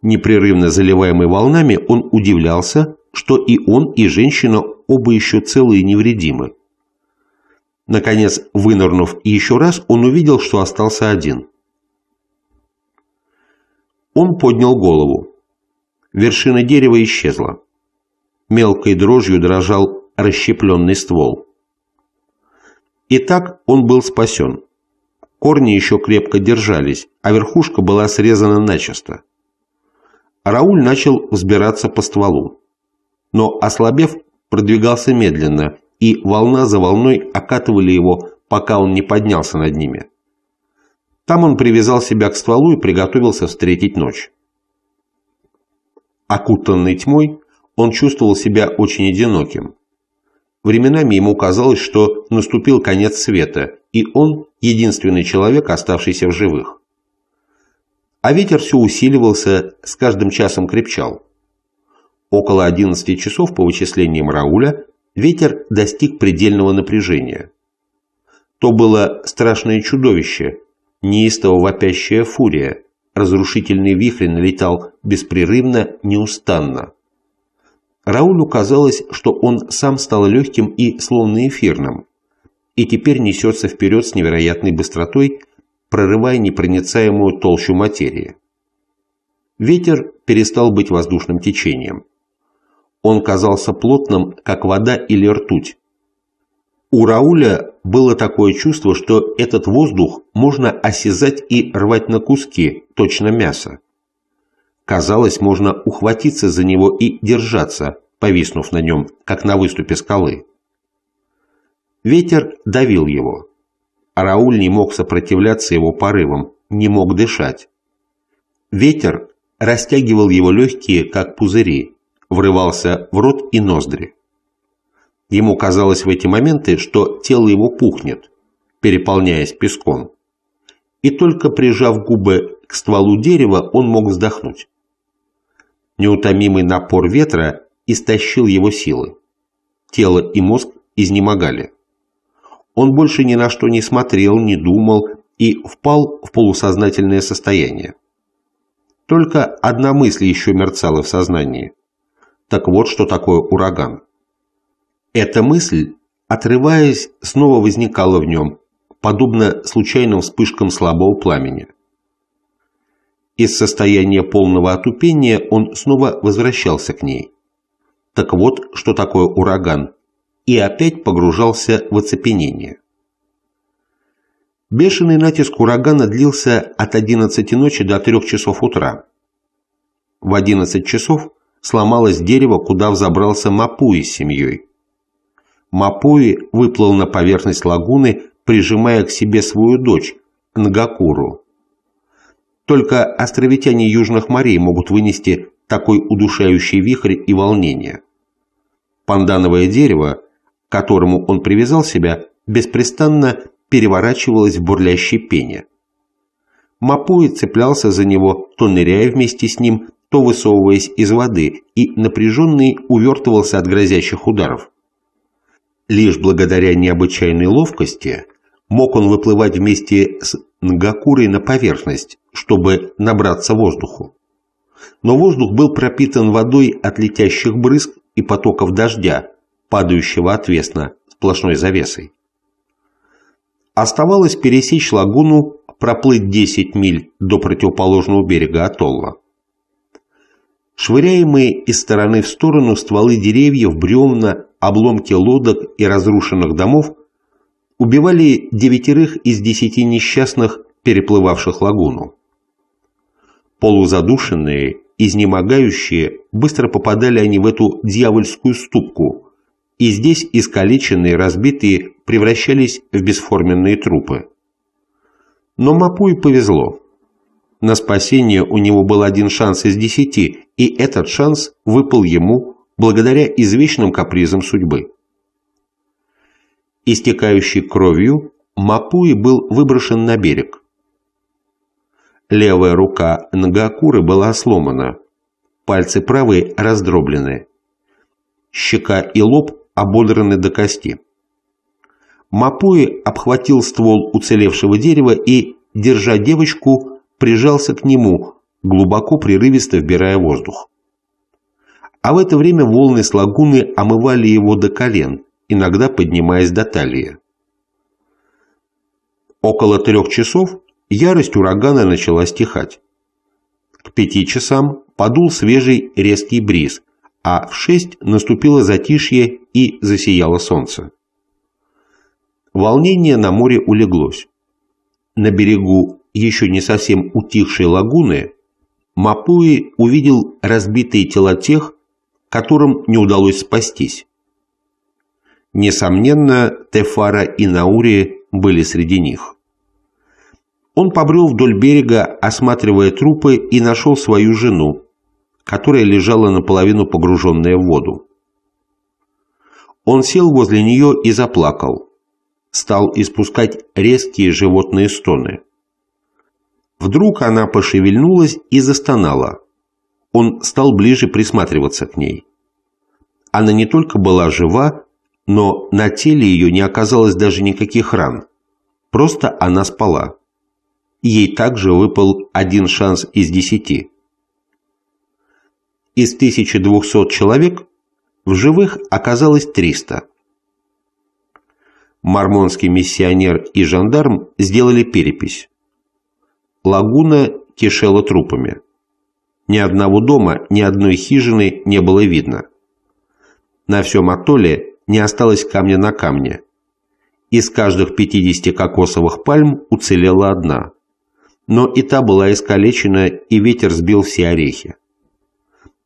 Непрерывно заливаемый волнами, он удивлялся, что и он, и женщина оба еще целы и невредимы. Наконец, вынырнув еще раз, он увидел, что остался один. Он поднял голову. Вершина дерева исчезла. Мелкой дрожью дрожал расщепленный ствол. И так он был спасен. Корни еще крепко держались, а верхушка была срезана начисто. Рауль начал взбираться по стволу. Но, ослабев, продвигался медленно, и волна за волной окатывали его, пока он не поднялся над ними. Там он привязал себя к стволу и приготовился встретить ночь. Окутанный тьмой, он чувствовал себя очень одиноким. Временами ему казалось, что наступил конец света, и он единственный человек, оставшийся в живых. А ветер все усиливался, с каждым часом крепчал. Около 11 часов по вычислениям Рауля ветер достиг предельного напряжения. То было страшное чудовище, неистово вопящая фурия, разрушительный вихрь налетал беспрерывно, неустанно. Раулю казалось, что он сам стал легким и словно эфирным и теперь несется вперед с невероятной быстротой, прорывая непроницаемую толщу материи. Ветер перестал быть воздушным течением. Он казался плотным, как вода или ртуть. У Рауля было такое чувство, что этот воздух можно осязать и рвать на куски, точно мясо. Казалось, можно ухватиться за него и держаться, повиснув на нем, как на выступе скалы. Ветер давил его. Рауль не мог сопротивляться его порывам, не мог дышать. Ветер растягивал его легкие, как пузыри, врывался в рот и ноздри. Ему казалось в эти моменты, что тело его пухнет, переполняясь песком. И только прижав губы к стволу дерева, он мог вздохнуть. Неутомимый напор ветра истощил его силы. Тело и мозг изнемогали он больше ни на что не смотрел, не думал и впал в полусознательное состояние. Только одна мысль еще мерцала в сознании. Так вот, что такое ураган. Эта мысль, отрываясь, снова возникала в нем, подобно случайным вспышкам слабого пламени. Из состояния полного отупения он снова возвращался к ней. Так вот, что такое ураган, и опять погружался в оцепенение. Бешеный натиск урагана длился от 11 ночи до 3 часов утра. В 11 часов сломалось дерево, куда взобрался Мапуи с семьей. Мапуи выплыл на поверхность лагуны, прижимая к себе свою дочь, Нгакуру. Только островитяне южных морей могут вынести такой удушающий вихрь и волнение. Пандановое дерево к которому он привязал себя, беспрестанно переворачивалось в бурлящей пене. Мапуи цеплялся за него, то ныряя вместе с ним, то высовываясь из воды, и напряженный увертывался от грозящих ударов. Лишь благодаря необычайной ловкости мог он выплывать вместе с Нгакурой на поверхность, чтобы набраться воздуху. Но воздух был пропитан водой от летящих брызг и потоков дождя, падающего отвесно, сплошной завесой. Оставалось пересечь лагуну, проплыть 10 миль до противоположного берега атолла. Швыряемые из стороны в сторону стволы деревьев, бревна, обломки лодок и разрушенных домов убивали девятерых из десяти несчастных, переплывавших лагуну. Полузадушенные, изнемогающие, быстро попадали они в эту дьявольскую ступку, и здесь искалеченные, разбитые превращались в бесформенные трупы. Но Мапуи повезло. На спасение у него был один шанс из десяти, и этот шанс выпал ему благодаря извечным капризам судьбы. Истекающий кровью, Мапуи был выброшен на берег. Левая рука Нгакуры была сломана, пальцы правой раздроблены. Щека и лоб ободраны до кости. Мапуи обхватил ствол уцелевшего дерева и, держа девочку, прижался к нему, глубоко прерывисто вбирая воздух. А в это время волны с лагуны омывали его до колен, иногда поднимаясь до талии. Около трех часов ярость урагана начала стихать. К пяти часам подул свежий резкий бриз, а в шесть наступило затишье и засияло солнце. Волнение на море улеглось. На берегу еще не совсем утихшей лагуны Мапуи увидел разбитые тела тех, которым не удалось спастись. Несомненно, Тефара и Наури были среди них. Он побрел вдоль берега, осматривая трупы, и нашел свою жену, которая лежала наполовину погруженная в воду. Он сел возле нее и заплакал. Стал испускать резкие животные стоны. Вдруг она пошевельнулась и застонала. Он стал ближе присматриваться к ней. Она не только была жива, но на теле ее не оказалось даже никаких ран. Просто она спала. Ей также выпал один шанс из десяти. Из 1200 человек в живых оказалось 300. Мормонский миссионер и жандарм сделали перепись. Лагуна кишела трупами. Ни одного дома, ни одной хижины не было видно. На всем атолле не осталось камня на камне. Из каждых 50 кокосовых пальм уцелела одна. Но и та была искалечена, и ветер сбил все орехи.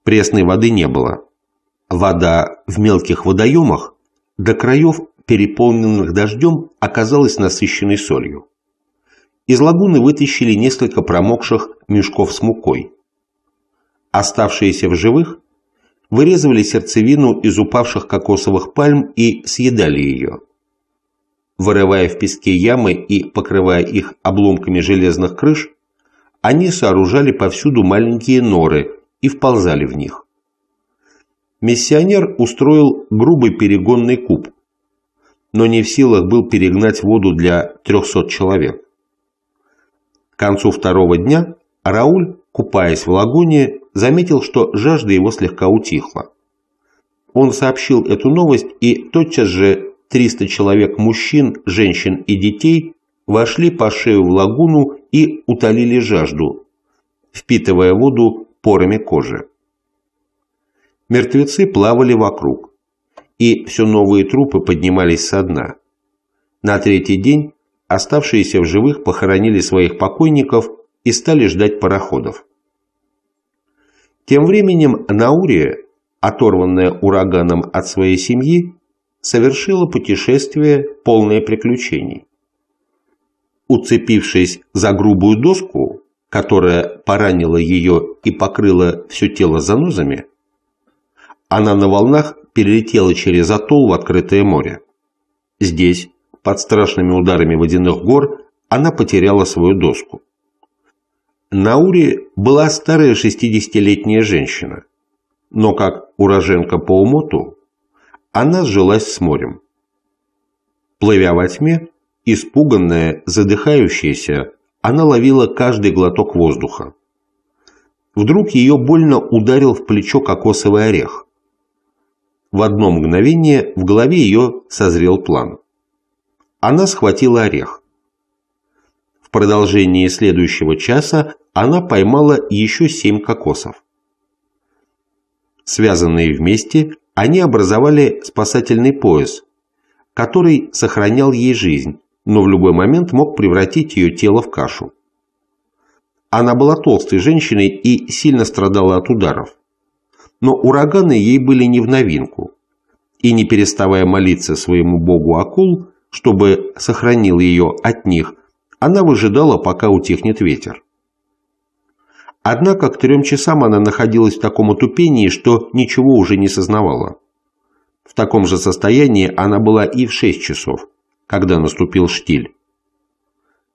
Пресной воды не было. Вода в мелких водоемах до краев, переполненных дождем, оказалась насыщенной солью. Из лагуны вытащили несколько промокших мешков с мукой. Оставшиеся в живых вырезывали сердцевину из упавших кокосовых пальм и съедали ее. Вырывая в песке ямы и покрывая их обломками железных крыш, они сооружали повсюду маленькие норы, и вползали в них. Миссионер устроил грубый перегонный куб, но не в силах был перегнать воду для 300 человек. К концу второго дня Рауль, купаясь в лагуне, заметил, что жажда его слегка утихла. Он сообщил эту новость, и тотчас же 300 человек мужчин, женщин и детей вошли по шею в лагуну и утолили жажду, впитывая воду порами кожи. Мертвецы плавали вокруг, и все новые трупы поднимались со дна. На третий день оставшиеся в живых похоронили своих покойников и стали ждать пароходов. Тем временем Наурия, оторванная ураганом от своей семьи, совершила путешествие, полное приключений. Уцепившись за грубую доску, которая поранила ее и покрыла все тело занозами, она на волнах перелетела через атолл в открытое море. Здесь, под страшными ударами водяных гор, она потеряла свою доску. Наури была старая 60-летняя женщина, но как уроженка по умоту, она сжилась с морем. Плывя во тьме, испуганная, задыхающаяся, она ловила каждый глоток воздуха. Вдруг ее больно ударил в плечо кокосовый орех. В одно мгновение в голове ее созрел план. Она схватила орех. В продолжении следующего часа она поймала еще семь кокосов. Связанные вместе, они образовали спасательный пояс, который сохранял ей жизнь, но в любой момент мог превратить ее тело в кашу. Она была толстой женщиной и сильно страдала от ударов. Но ураганы ей были не в новинку. И не переставая молиться своему богу акул, чтобы сохранил ее от них, она выжидала, пока утихнет ветер. Однако к трем часам она находилась в таком отупении, что ничего уже не сознавала. В таком же состоянии она была и в шесть часов, когда наступил штиль.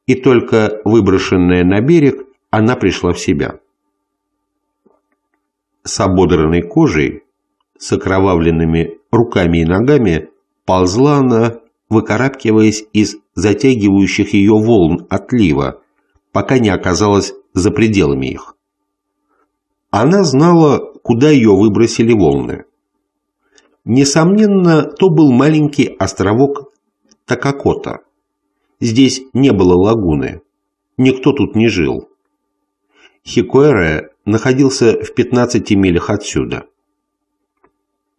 И только выброшенная на берег, она пришла в себя. С ободранной кожей, с окровавленными руками и ногами, ползла она, выкарабкиваясь из затягивающих ее волн отлива, пока не оказалась за пределами их. Она знала, куда ее выбросили волны. Несомненно, то был маленький островок Такакота. Здесь не было лагуны. Никто тут не жил. Хикуэре находился в 15 милях отсюда.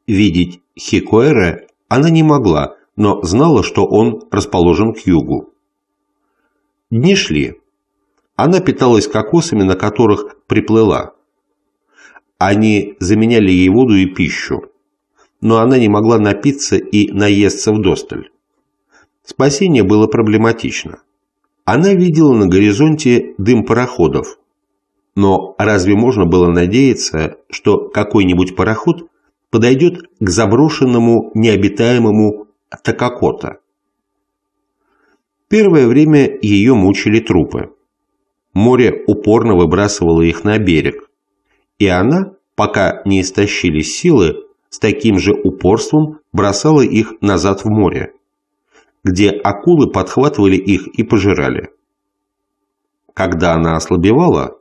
Видеть Хикуэре она не могла, но знала, что он расположен к югу. Дни шли. Она питалась кокосами, на которых приплыла. Они заменяли ей воду и пищу, но она не могла напиться и наесться вдосталь. Спасение было проблематично. Она видела на горизонте дым пароходов. Но разве можно было надеяться, что какой-нибудь пароход подойдет к заброшенному необитаемому Такакота? Первое время ее мучили трупы. Море упорно выбрасывало их на берег. И она, пока не истощились силы, с таким же упорством бросала их назад в море где акулы подхватывали их и пожирали. Когда она ослабевала,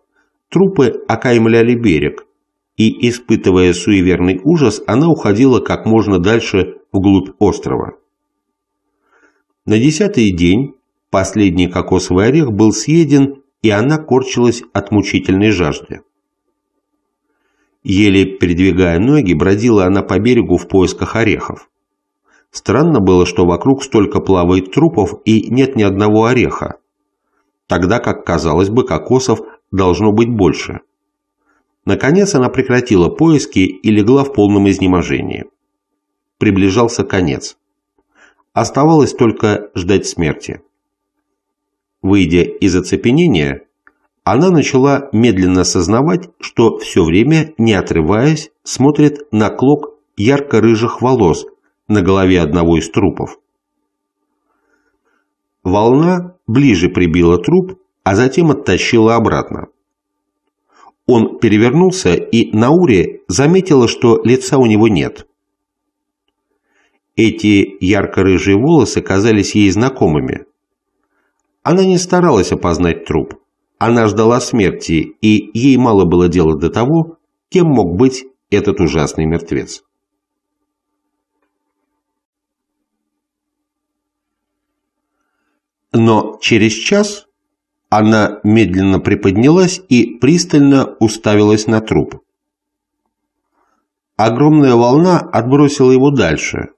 трупы окаймляли берег, и, испытывая суеверный ужас, она уходила как можно дальше вглубь острова. На десятый день последний кокосовый орех был съеден, и она корчилась от мучительной жажды. Еле передвигая ноги, бродила она по берегу в поисках орехов. Странно было, что вокруг столько плавает трупов и нет ни одного ореха. Тогда, как казалось бы, кокосов должно быть больше. Наконец она прекратила поиски и легла в полном изнеможении. Приближался конец. Оставалось только ждать смерти. Выйдя из оцепенения, она начала медленно осознавать, что все время, не отрываясь, смотрит на клок ярко-рыжих волос, на голове одного из трупов. Волна ближе прибила труп, а затем оттащила обратно. Он перевернулся, и Наури заметила, что лица у него нет. Эти ярко-рыжие волосы казались ей знакомыми. Она не старалась опознать труп. Она ждала смерти, и ей мало было дела до того, кем мог быть этот ужасный мертвец. но через час она медленно приподнялась и пристально уставилась на труп. Огромная волна отбросила его дальше,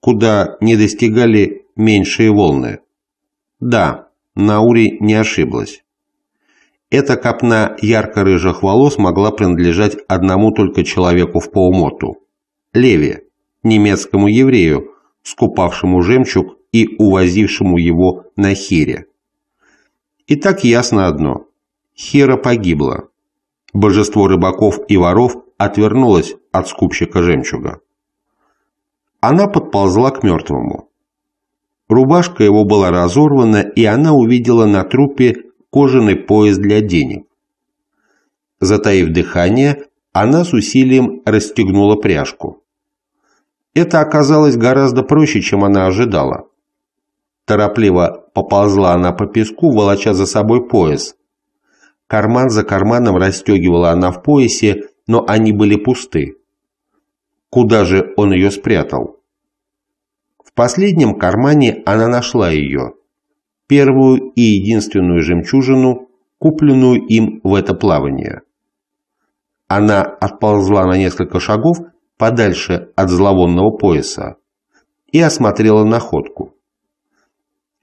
куда не достигали меньшие волны. Да, Наури не ошиблась. Эта копна ярко-рыжих волос могла принадлежать одному только человеку в Паумоту – Леве, немецкому еврею, скупавшему жемчуг и увозившему его на Хире. И так ясно одно – Хира погибла. Божество рыбаков и воров отвернулось от скупщика жемчуга. Она подползла к мертвому. Рубашка его была разорвана, и она увидела на трупе кожаный пояс для денег. Затаив дыхание, она с усилием расстегнула пряжку. Это оказалось гораздо проще, чем она ожидала. Торопливо поползла она по песку, волоча за собой пояс. Карман за карманом расстегивала она в поясе, но они были пусты. Куда же он ее спрятал? В последнем кармане она нашла ее. Первую и единственную жемчужину, купленную им в это плавание. Она отползла на несколько шагов подальше от зловонного пояса и осмотрела находку.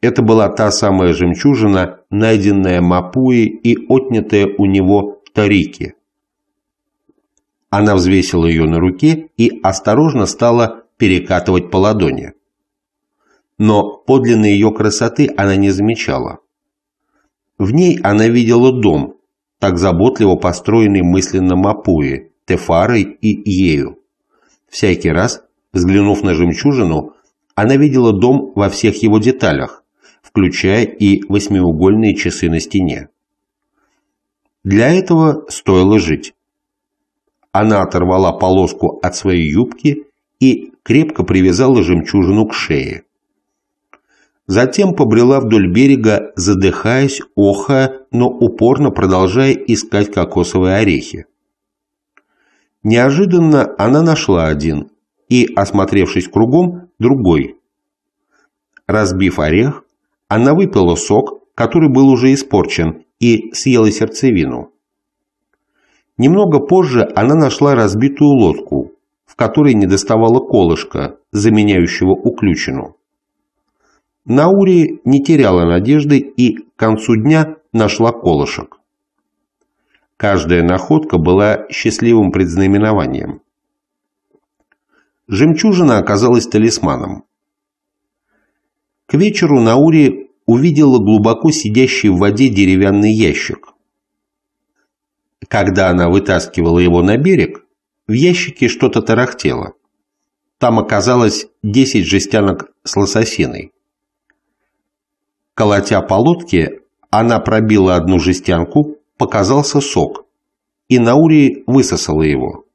Это была та самая жемчужина, найденная Мапуи и отнятая у него в Тарике. Она взвесила ее на руке и осторожно стала перекатывать по ладони. Но подлинной ее красоты она не замечала. В ней она видела дом, так заботливо построенный мысленно Мапуи, Тефарой и ею. Всякий раз, взглянув на жемчужину, она видела дом во всех его деталях, включая и восьмиугольные часы на стене. Для этого стоило жить. Она оторвала полоску от своей юбки и крепко привязала жемчужину к шее. Затем побрела вдоль берега, задыхаясь, охая, но упорно продолжая искать кокосовые орехи. Неожиданно она нашла один и, осмотревшись кругом, другой. Разбив орех, она выпила сок, который был уже испорчен, и съела сердцевину. Немного позже она нашла разбитую лодку, в которой недоставало колышка, заменяющего уключину. Наури не теряла надежды и к концу дня нашла колышек. Каждая находка была счастливым предзнаменованием. Жемчужина оказалась талисманом. К вечеру Наури увидела глубоко сидящий в воде деревянный ящик. Когда она вытаскивала его на берег, в ящике что-то тарахтело. Там оказалось 10 жестянок с лососиной. Колотя по лодке, она пробила одну жестянку, показался сок, и Наури высосала его.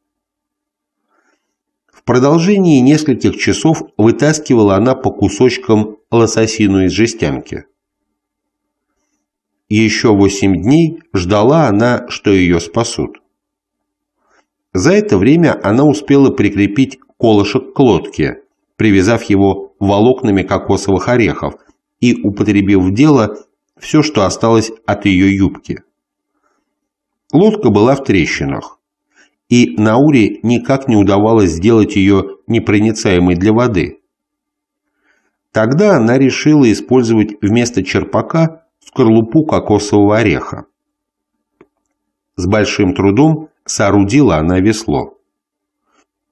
В продолжении нескольких часов вытаскивала она по кусочкам лососину из жестянки. Еще восемь дней ждала она, что ее спасут. За это время она успела прикрепить колышек к лодке, привязав его волокнами кокосовых орехов и употребив в дело все, что осталось от ее юбки. Лодка была в трещинах, и Наури никак не удавалось сделать ее непроницаемой для воды, Тогда она решила использовать вместо черпака скорлупу кокосового ореха. С большим трудом соорудила она весло.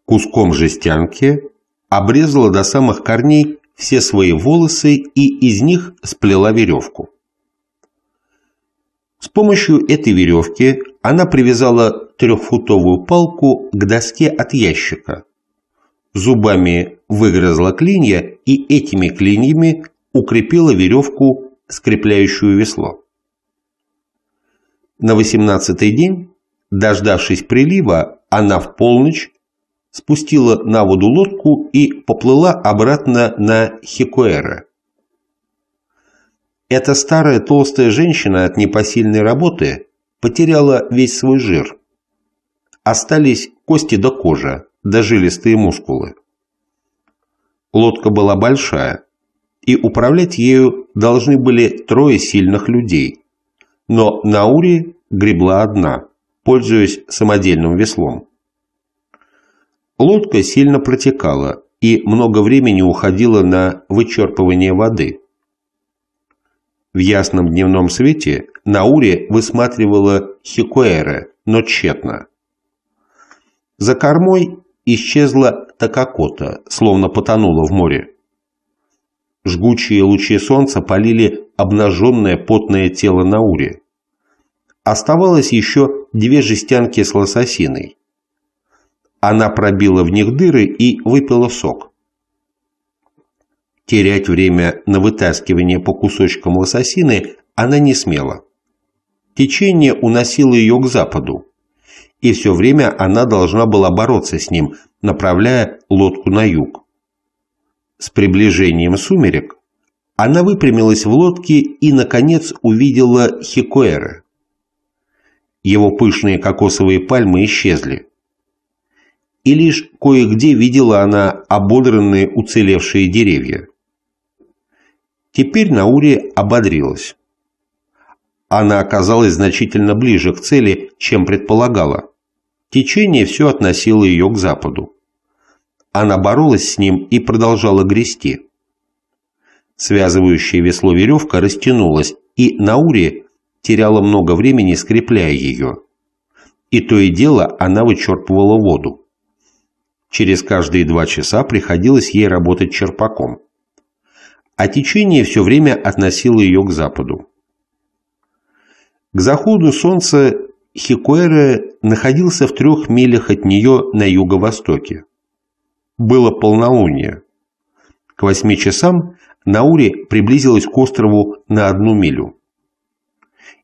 Куском жестянки обрезала до самых корней все свои волосы и из них сплела веревку. С помощью этой веревки она привязала трехфутовую палку к доске от ящика, зубами выгрызла клинья и этими клиньями укрепила веревку, скрепляющую весло. На восемнадцатый день, дождавшись прилива, она в полночь спустила на воду лодку и поплыла обратно на Хикуэра. Эта старая толстая женщина от непосильной работы потеряла весь свой жир. Остались кости до да кожа, да жилистые мускулы. Лодка была большая, и управлять ею должны были трое сильных людей. Но Наури гребла одна, пользуясь самодельным веслом. Лодка сильно протекала, и много времени уходило на вычерпывание воды. В ясном дневном свете Наури высматривала Хикуэре, но тщетно. За кормой исчезла Такакота, словно потонула в море. Жгучие лучи солнца полили обнаженное потное тело Наури. Оставалось еще две жестянки с лососиной. Она пробила в них дыры и выпила сок. Терять время на вытаскивание по кусочкам лососины она не смела. Течение уносило ее к западу и все время она должна была бороться с ним, направляя лодку на юг. С приближением сумерек она выпрямилась в лодке и, наконец, увидела Хикоэра. Его пышные кокосовые пальмы исчезли. И лишь кое-где видела она ободранные уцелевшие деревья. Теперь Наури ободрилась. Она оказалась значительно ближе к цели, чем предполагала. Течение все относило ее к западу. Она боролась с ним и продолжала грести. Связывающее весло веревка растянулась, и Наури теряла много времени, скрепляя ее. И то и дело она вычерпывала воду. Через каждые два часа приходилось ей работать черпаком. А течение все время относило ее к западу. К заходу солнца Хикуэре находился в трех милях от нее на юго-востоке. Было полнолуние. К восьми часам Наури приблизилась к острову на одну милю.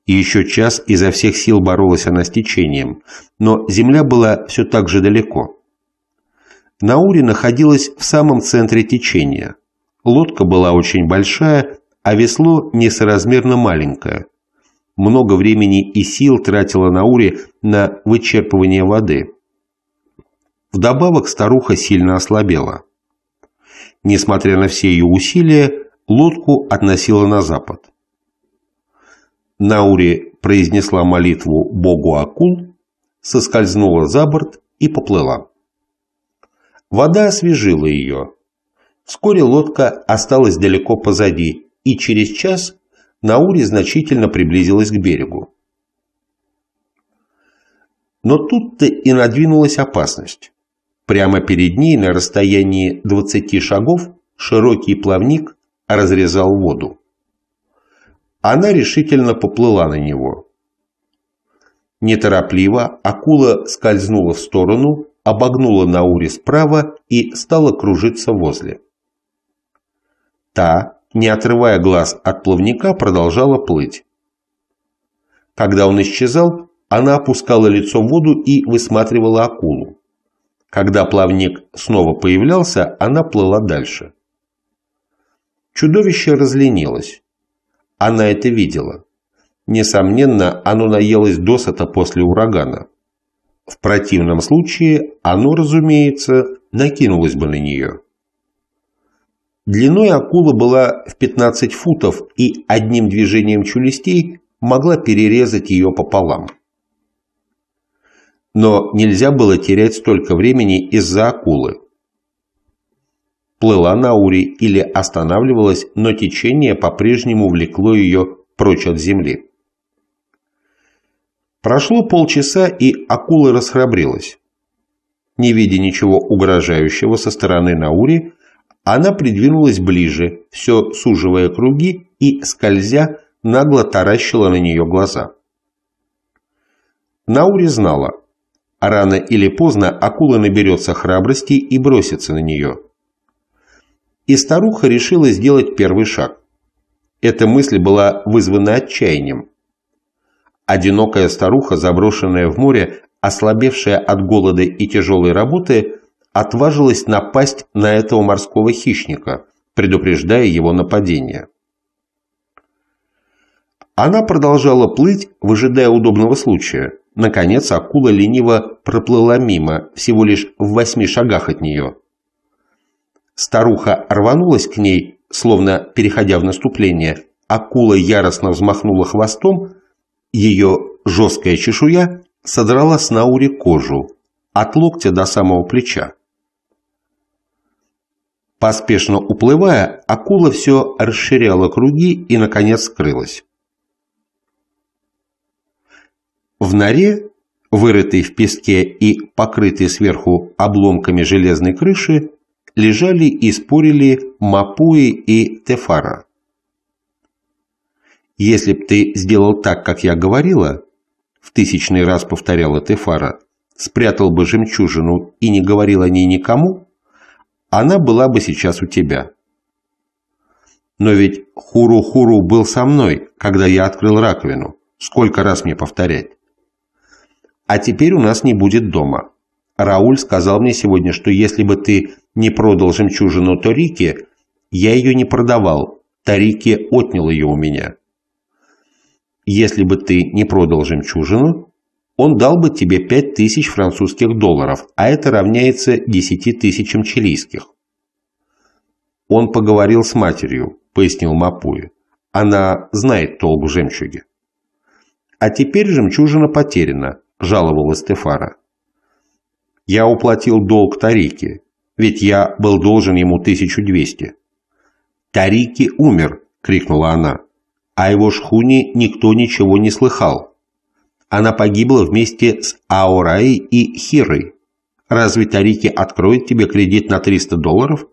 И еще час изо всех сил боролась она с течением, но земля была все так же далеко. Наури находилась в самом центре течения. Лодка была очень большая, а весло несоразмерно маленькое – много времени и сил тратила Наури на вычерпывание воды. Вдобавок старуха сильно ослабела. Несмотря на все ее усилия, лодку относила на запад. Наури произнесла молитву богу акул, соскользнула за борт и поплыла. Вода освежила ее. Вскоре лодка осталась далеко позади, и через час Наури значительно приблизилась к берегу. Но тут-то и надвинулась опасность. Прямо перед ней, на расстоянии 20 шагов, широкий плавник разрезал воду. Она решительно поплыла на него. Неторопливо акула скользнула в сторону, обогнула Наури справа и стала кружиться возле. Та, не отрывая глаз от плавника, продолжала плыть. Когда он исчезал, она опускала лицо в воду и высматривала акулу. Когда плавник снова появлялся, она плыла дальше. Чудовище разленилось. Она это видела. Несомненно, оно наелось досыта после урагана. В противном случае оно, разумеется, накинулось бы на нее. Длиной акула была в 15 футов и одним движением челюстей могла перерезать ее пополам. Но нельзя было терять столько времени из-за акулы. Плыла Наури или останавливалась, но течение по-прежнему влекло ее прочь от земли. Прошло полчаса, и акула расхрабрилась. Не видя ничего угрожающего со стороны Наури, она придвинулась ближе, все суживая круги и, скользя, нагло таращила на нее глаза. Наури знала. Рано или поздно акула наберется храбрости и бросится на нее. И старуха решила сделать первый шаг. Эта мысль была вызвана отчаянием. Одинокая старуха, заброшенная в море, ослабевшая от голода и тяжелой работы, отважилась напасть на этого морского хищника, предупреждая его нападение. Она продолжала плыть, выжидая удобного случая. Наконец акула лениво проплыла мимо, всего лишь в восьми шагах от нее. Старуха рванулась к ней, словно переходя в наступление. Акула яростно взмахнула хвостом, ее жесткая чешуя содрала с Наури кожу, от локтя до самого плеча. Поспешно уплывая, акула все расширяла круги и, наконец, скрылась. В норе, вырытой в песке и покрытой сверху обломками железной крыши, лежали и спорили Мапуи и Тефара. «Если б ты сделал так, как я говорила», — в тысячный раз повторяла Тефара, — «спрятал бы жемчужину и не говорил о ней никому», она была бы сейчас у тебя. Но ведь Хуру-Хуру был со мной, когда я открыл раковину. Сколько раз мне повторять? А теперь у нас не будет дома. Рауль сказал мне сегодня, что если бы ты не продал жемчужину Торике, я ее не продавал, Тарике отнял ее у меня. Если бы ты не продал жемчужину, он дал бы тебе 5000 французских долларов, а это равняется 10 тысячам чилийских. Он поговорил с матерью, пояснил Мапуи. Она знает толк в жемчуге. А теперь жемчужина потеряна, жаловала Стефара. Я уплатил долг Тарике, ведь я был должен ему 1200. Тарике умер, крикнула она, а его шхуне никто ничего не слыхал. Она погибла вместе с Аурой и Хирой. Разве Тарики откроет тебе кредит на 300 долларов?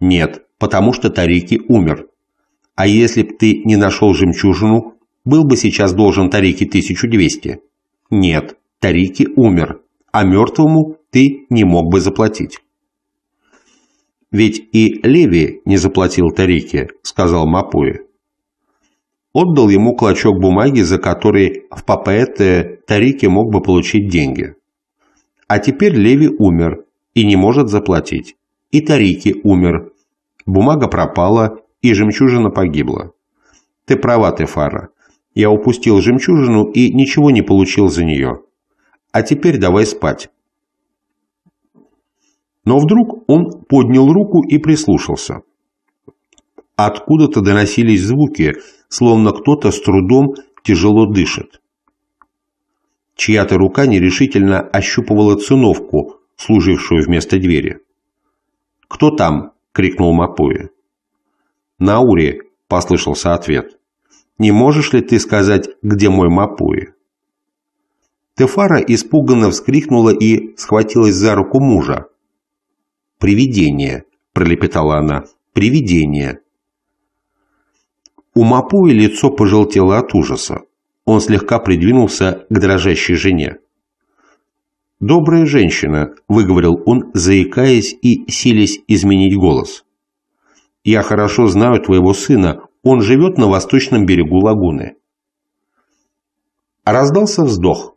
Нет, потому что Тарики умер. А если б ты не нашел жемчужину, был бы сейчас должен Тарике 1200? Нет, Тарики умер, а мертвому ты не мог бы заплатить. «Ведь и Леви не заплатил Тарике», — сказал Мапуи отдал ему клочок бумаги, за который в Папаэте Тарике мог бы получить деньги. А теперь Леви умер и не может заплатить. И Тарике умер. Бумага пропала, и жемчужина погибла. Ты права, Тефара. Я упустил жемчужину и ничего не получил за нее. А теперь давай спать. Но вдруг он поднял руку и прислушался. Откуда-то доносились звуки, словно кто-то с трудом тяжело дышит. Чья-то рука нерешительно ощупывала циновку, служившую вместо двери. «Кто там?» — крикнул Мапуи. «Наури», — послышался ответ. «Не можешь ли ты сказать, где мой Мапуи?» Тефара испуганно вскрикнула и схватилась за руку мужа. «Привидение», — пролепетала она, — «привидение». У Мапуи лицо пожелтело от ужаса. Он слегка придвинулся к дрожащей жене. «Добрая женщина», – выговорил он, заикаясь и силясь изменить голос. «Я хорошо знаю твоего сына. Он живет на восточном берегу лагуны». Раздался вздох.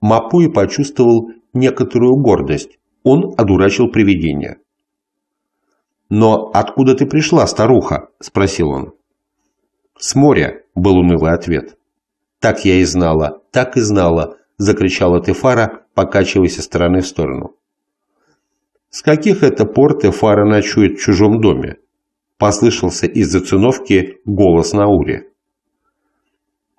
Мапуи почувствовал некоторую гордость. Он одурачил привидение. «Но откуда ты пришла, старуха?» – спросил он. «С моря», – был унылый ответ. «Так я и знала, так и знала», – закричала Тефара, покачиваясь из стороны в сторону. «С каких это пор Тефара ночует в чужом доме?» – послышался из-за циновки голос Наури.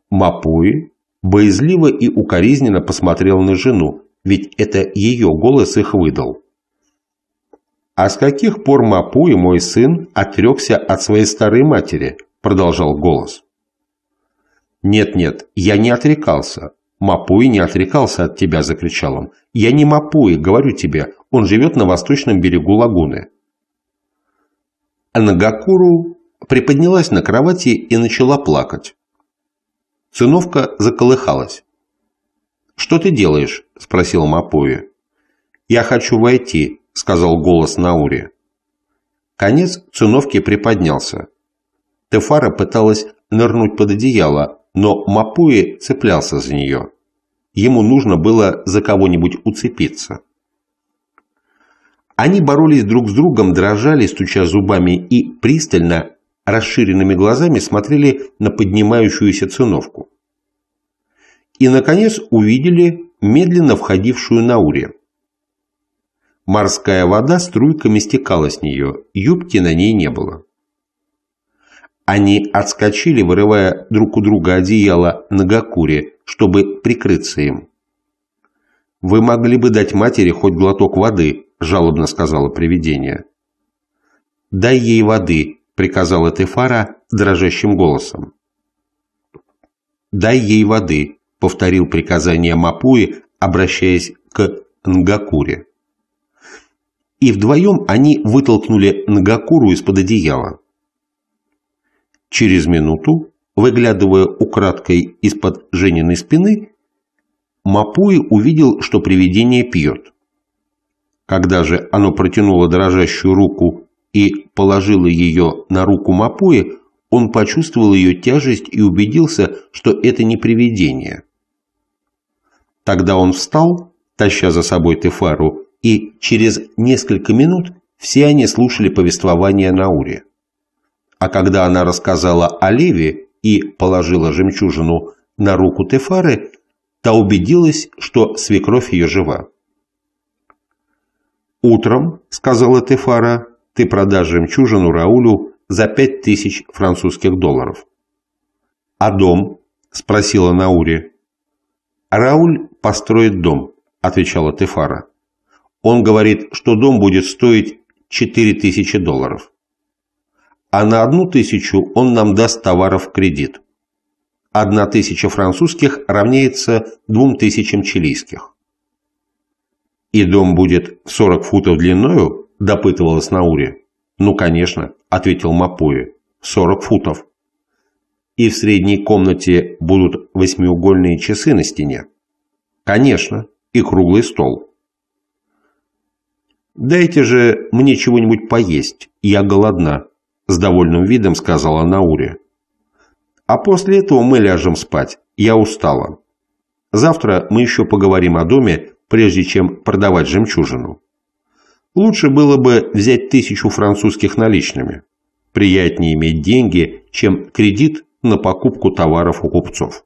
Мапуи боязливо и укоризненно посмотрел на жену, ведь это ее голос их выдал. «А с каких пор Мапуи, мой сын, отрекся от своей старой матери?» продолжал голос. «Нет-нет, я не отрекался. Мапуи не отрекался от тебя», – закричал он. «Я не Мапуи, говорю тебе, он живет на восточном берегу лагуны». Нагакуру приподнялась на кровати и начала плакать. Циновка заколыхалась. «Что ты делаешь?» – спросил Мапуи. «Я хочу войти», – сказал голос Наури. Конец циновки приподнялся. Тефара пыталась нырнуть под одеяло, но Мапуи цеплялся за нее. Ему нужно было за кого-нибудь уцепиться. Они боролись друг с другом, дрожали, стуча зубами, и пристально, расширенными глазами смотрели на поднимающуюся циновку. И, наконец, увидели медленно входившую на Наури. Морская вода струйками стекала с нее, юбки на ней не было. Они отскочили, вырывая друг у друга одеяло на гакуре, чтобы прикрыться им. «Вы могли бы дать матери хоть глоток воды», – жалобно сказала привидение. «Дай ей воды», – приказала Тефара дрожащим голосом. «Дай ей воды», – повторил приказание Мапуи, обращаясь к Нгакуре. И вдвоем они вытолкнули Нгакуру из-под одеяла. Через минуту, выглядывая украдкой из-под Жениной спины, Мапуи увидел, что привидение пьет. Когда же оно протянуло дрожащую руку и положило ее на руку Мапуи, он почувствовал ее тяжесть и убедился, что это не привидение. Тогда он встал, таща за собой Тефару, и через несколько минут все они слушали повествование Науре. А когда она рассказала о Леве и положила жемчужину на руку Тефары, та убедилась, что свекровь ее жива. «Утром, — сказала Тефара, — ты продашь жемчужину Раулю за пять тысяч французских долларов». «А дом?» — спросила Наури. «Рауль построит дом», — отвечала Тефара. «Он говорит, что дом будет стоить четыре тысячи долларов» а на одну тысячу он нам даст товаров в кредит. Одна тысяча французских равняется двум тысячам чилийских. «И дом будет 40 футов длиною?» – допытывалась Наури. «Ну, конечно», – ответил Мапуи. «40 футов». «И в средней комнате будут восьмиугольные часы на стене?» «Конечно, и круглый стол». «Дайте же мне чего-нибудь поесть, я голодна», – с довольным видом сказала Наури. «А после этого мы ляжем спать. Я устала. Завтра мы еще поговорим о доме, прежде чем продавать жемчужину. Лучше было бы взять тысячу французских наличными. Приятнее иметь деньги, чем кредит на покупку товаров у купцов».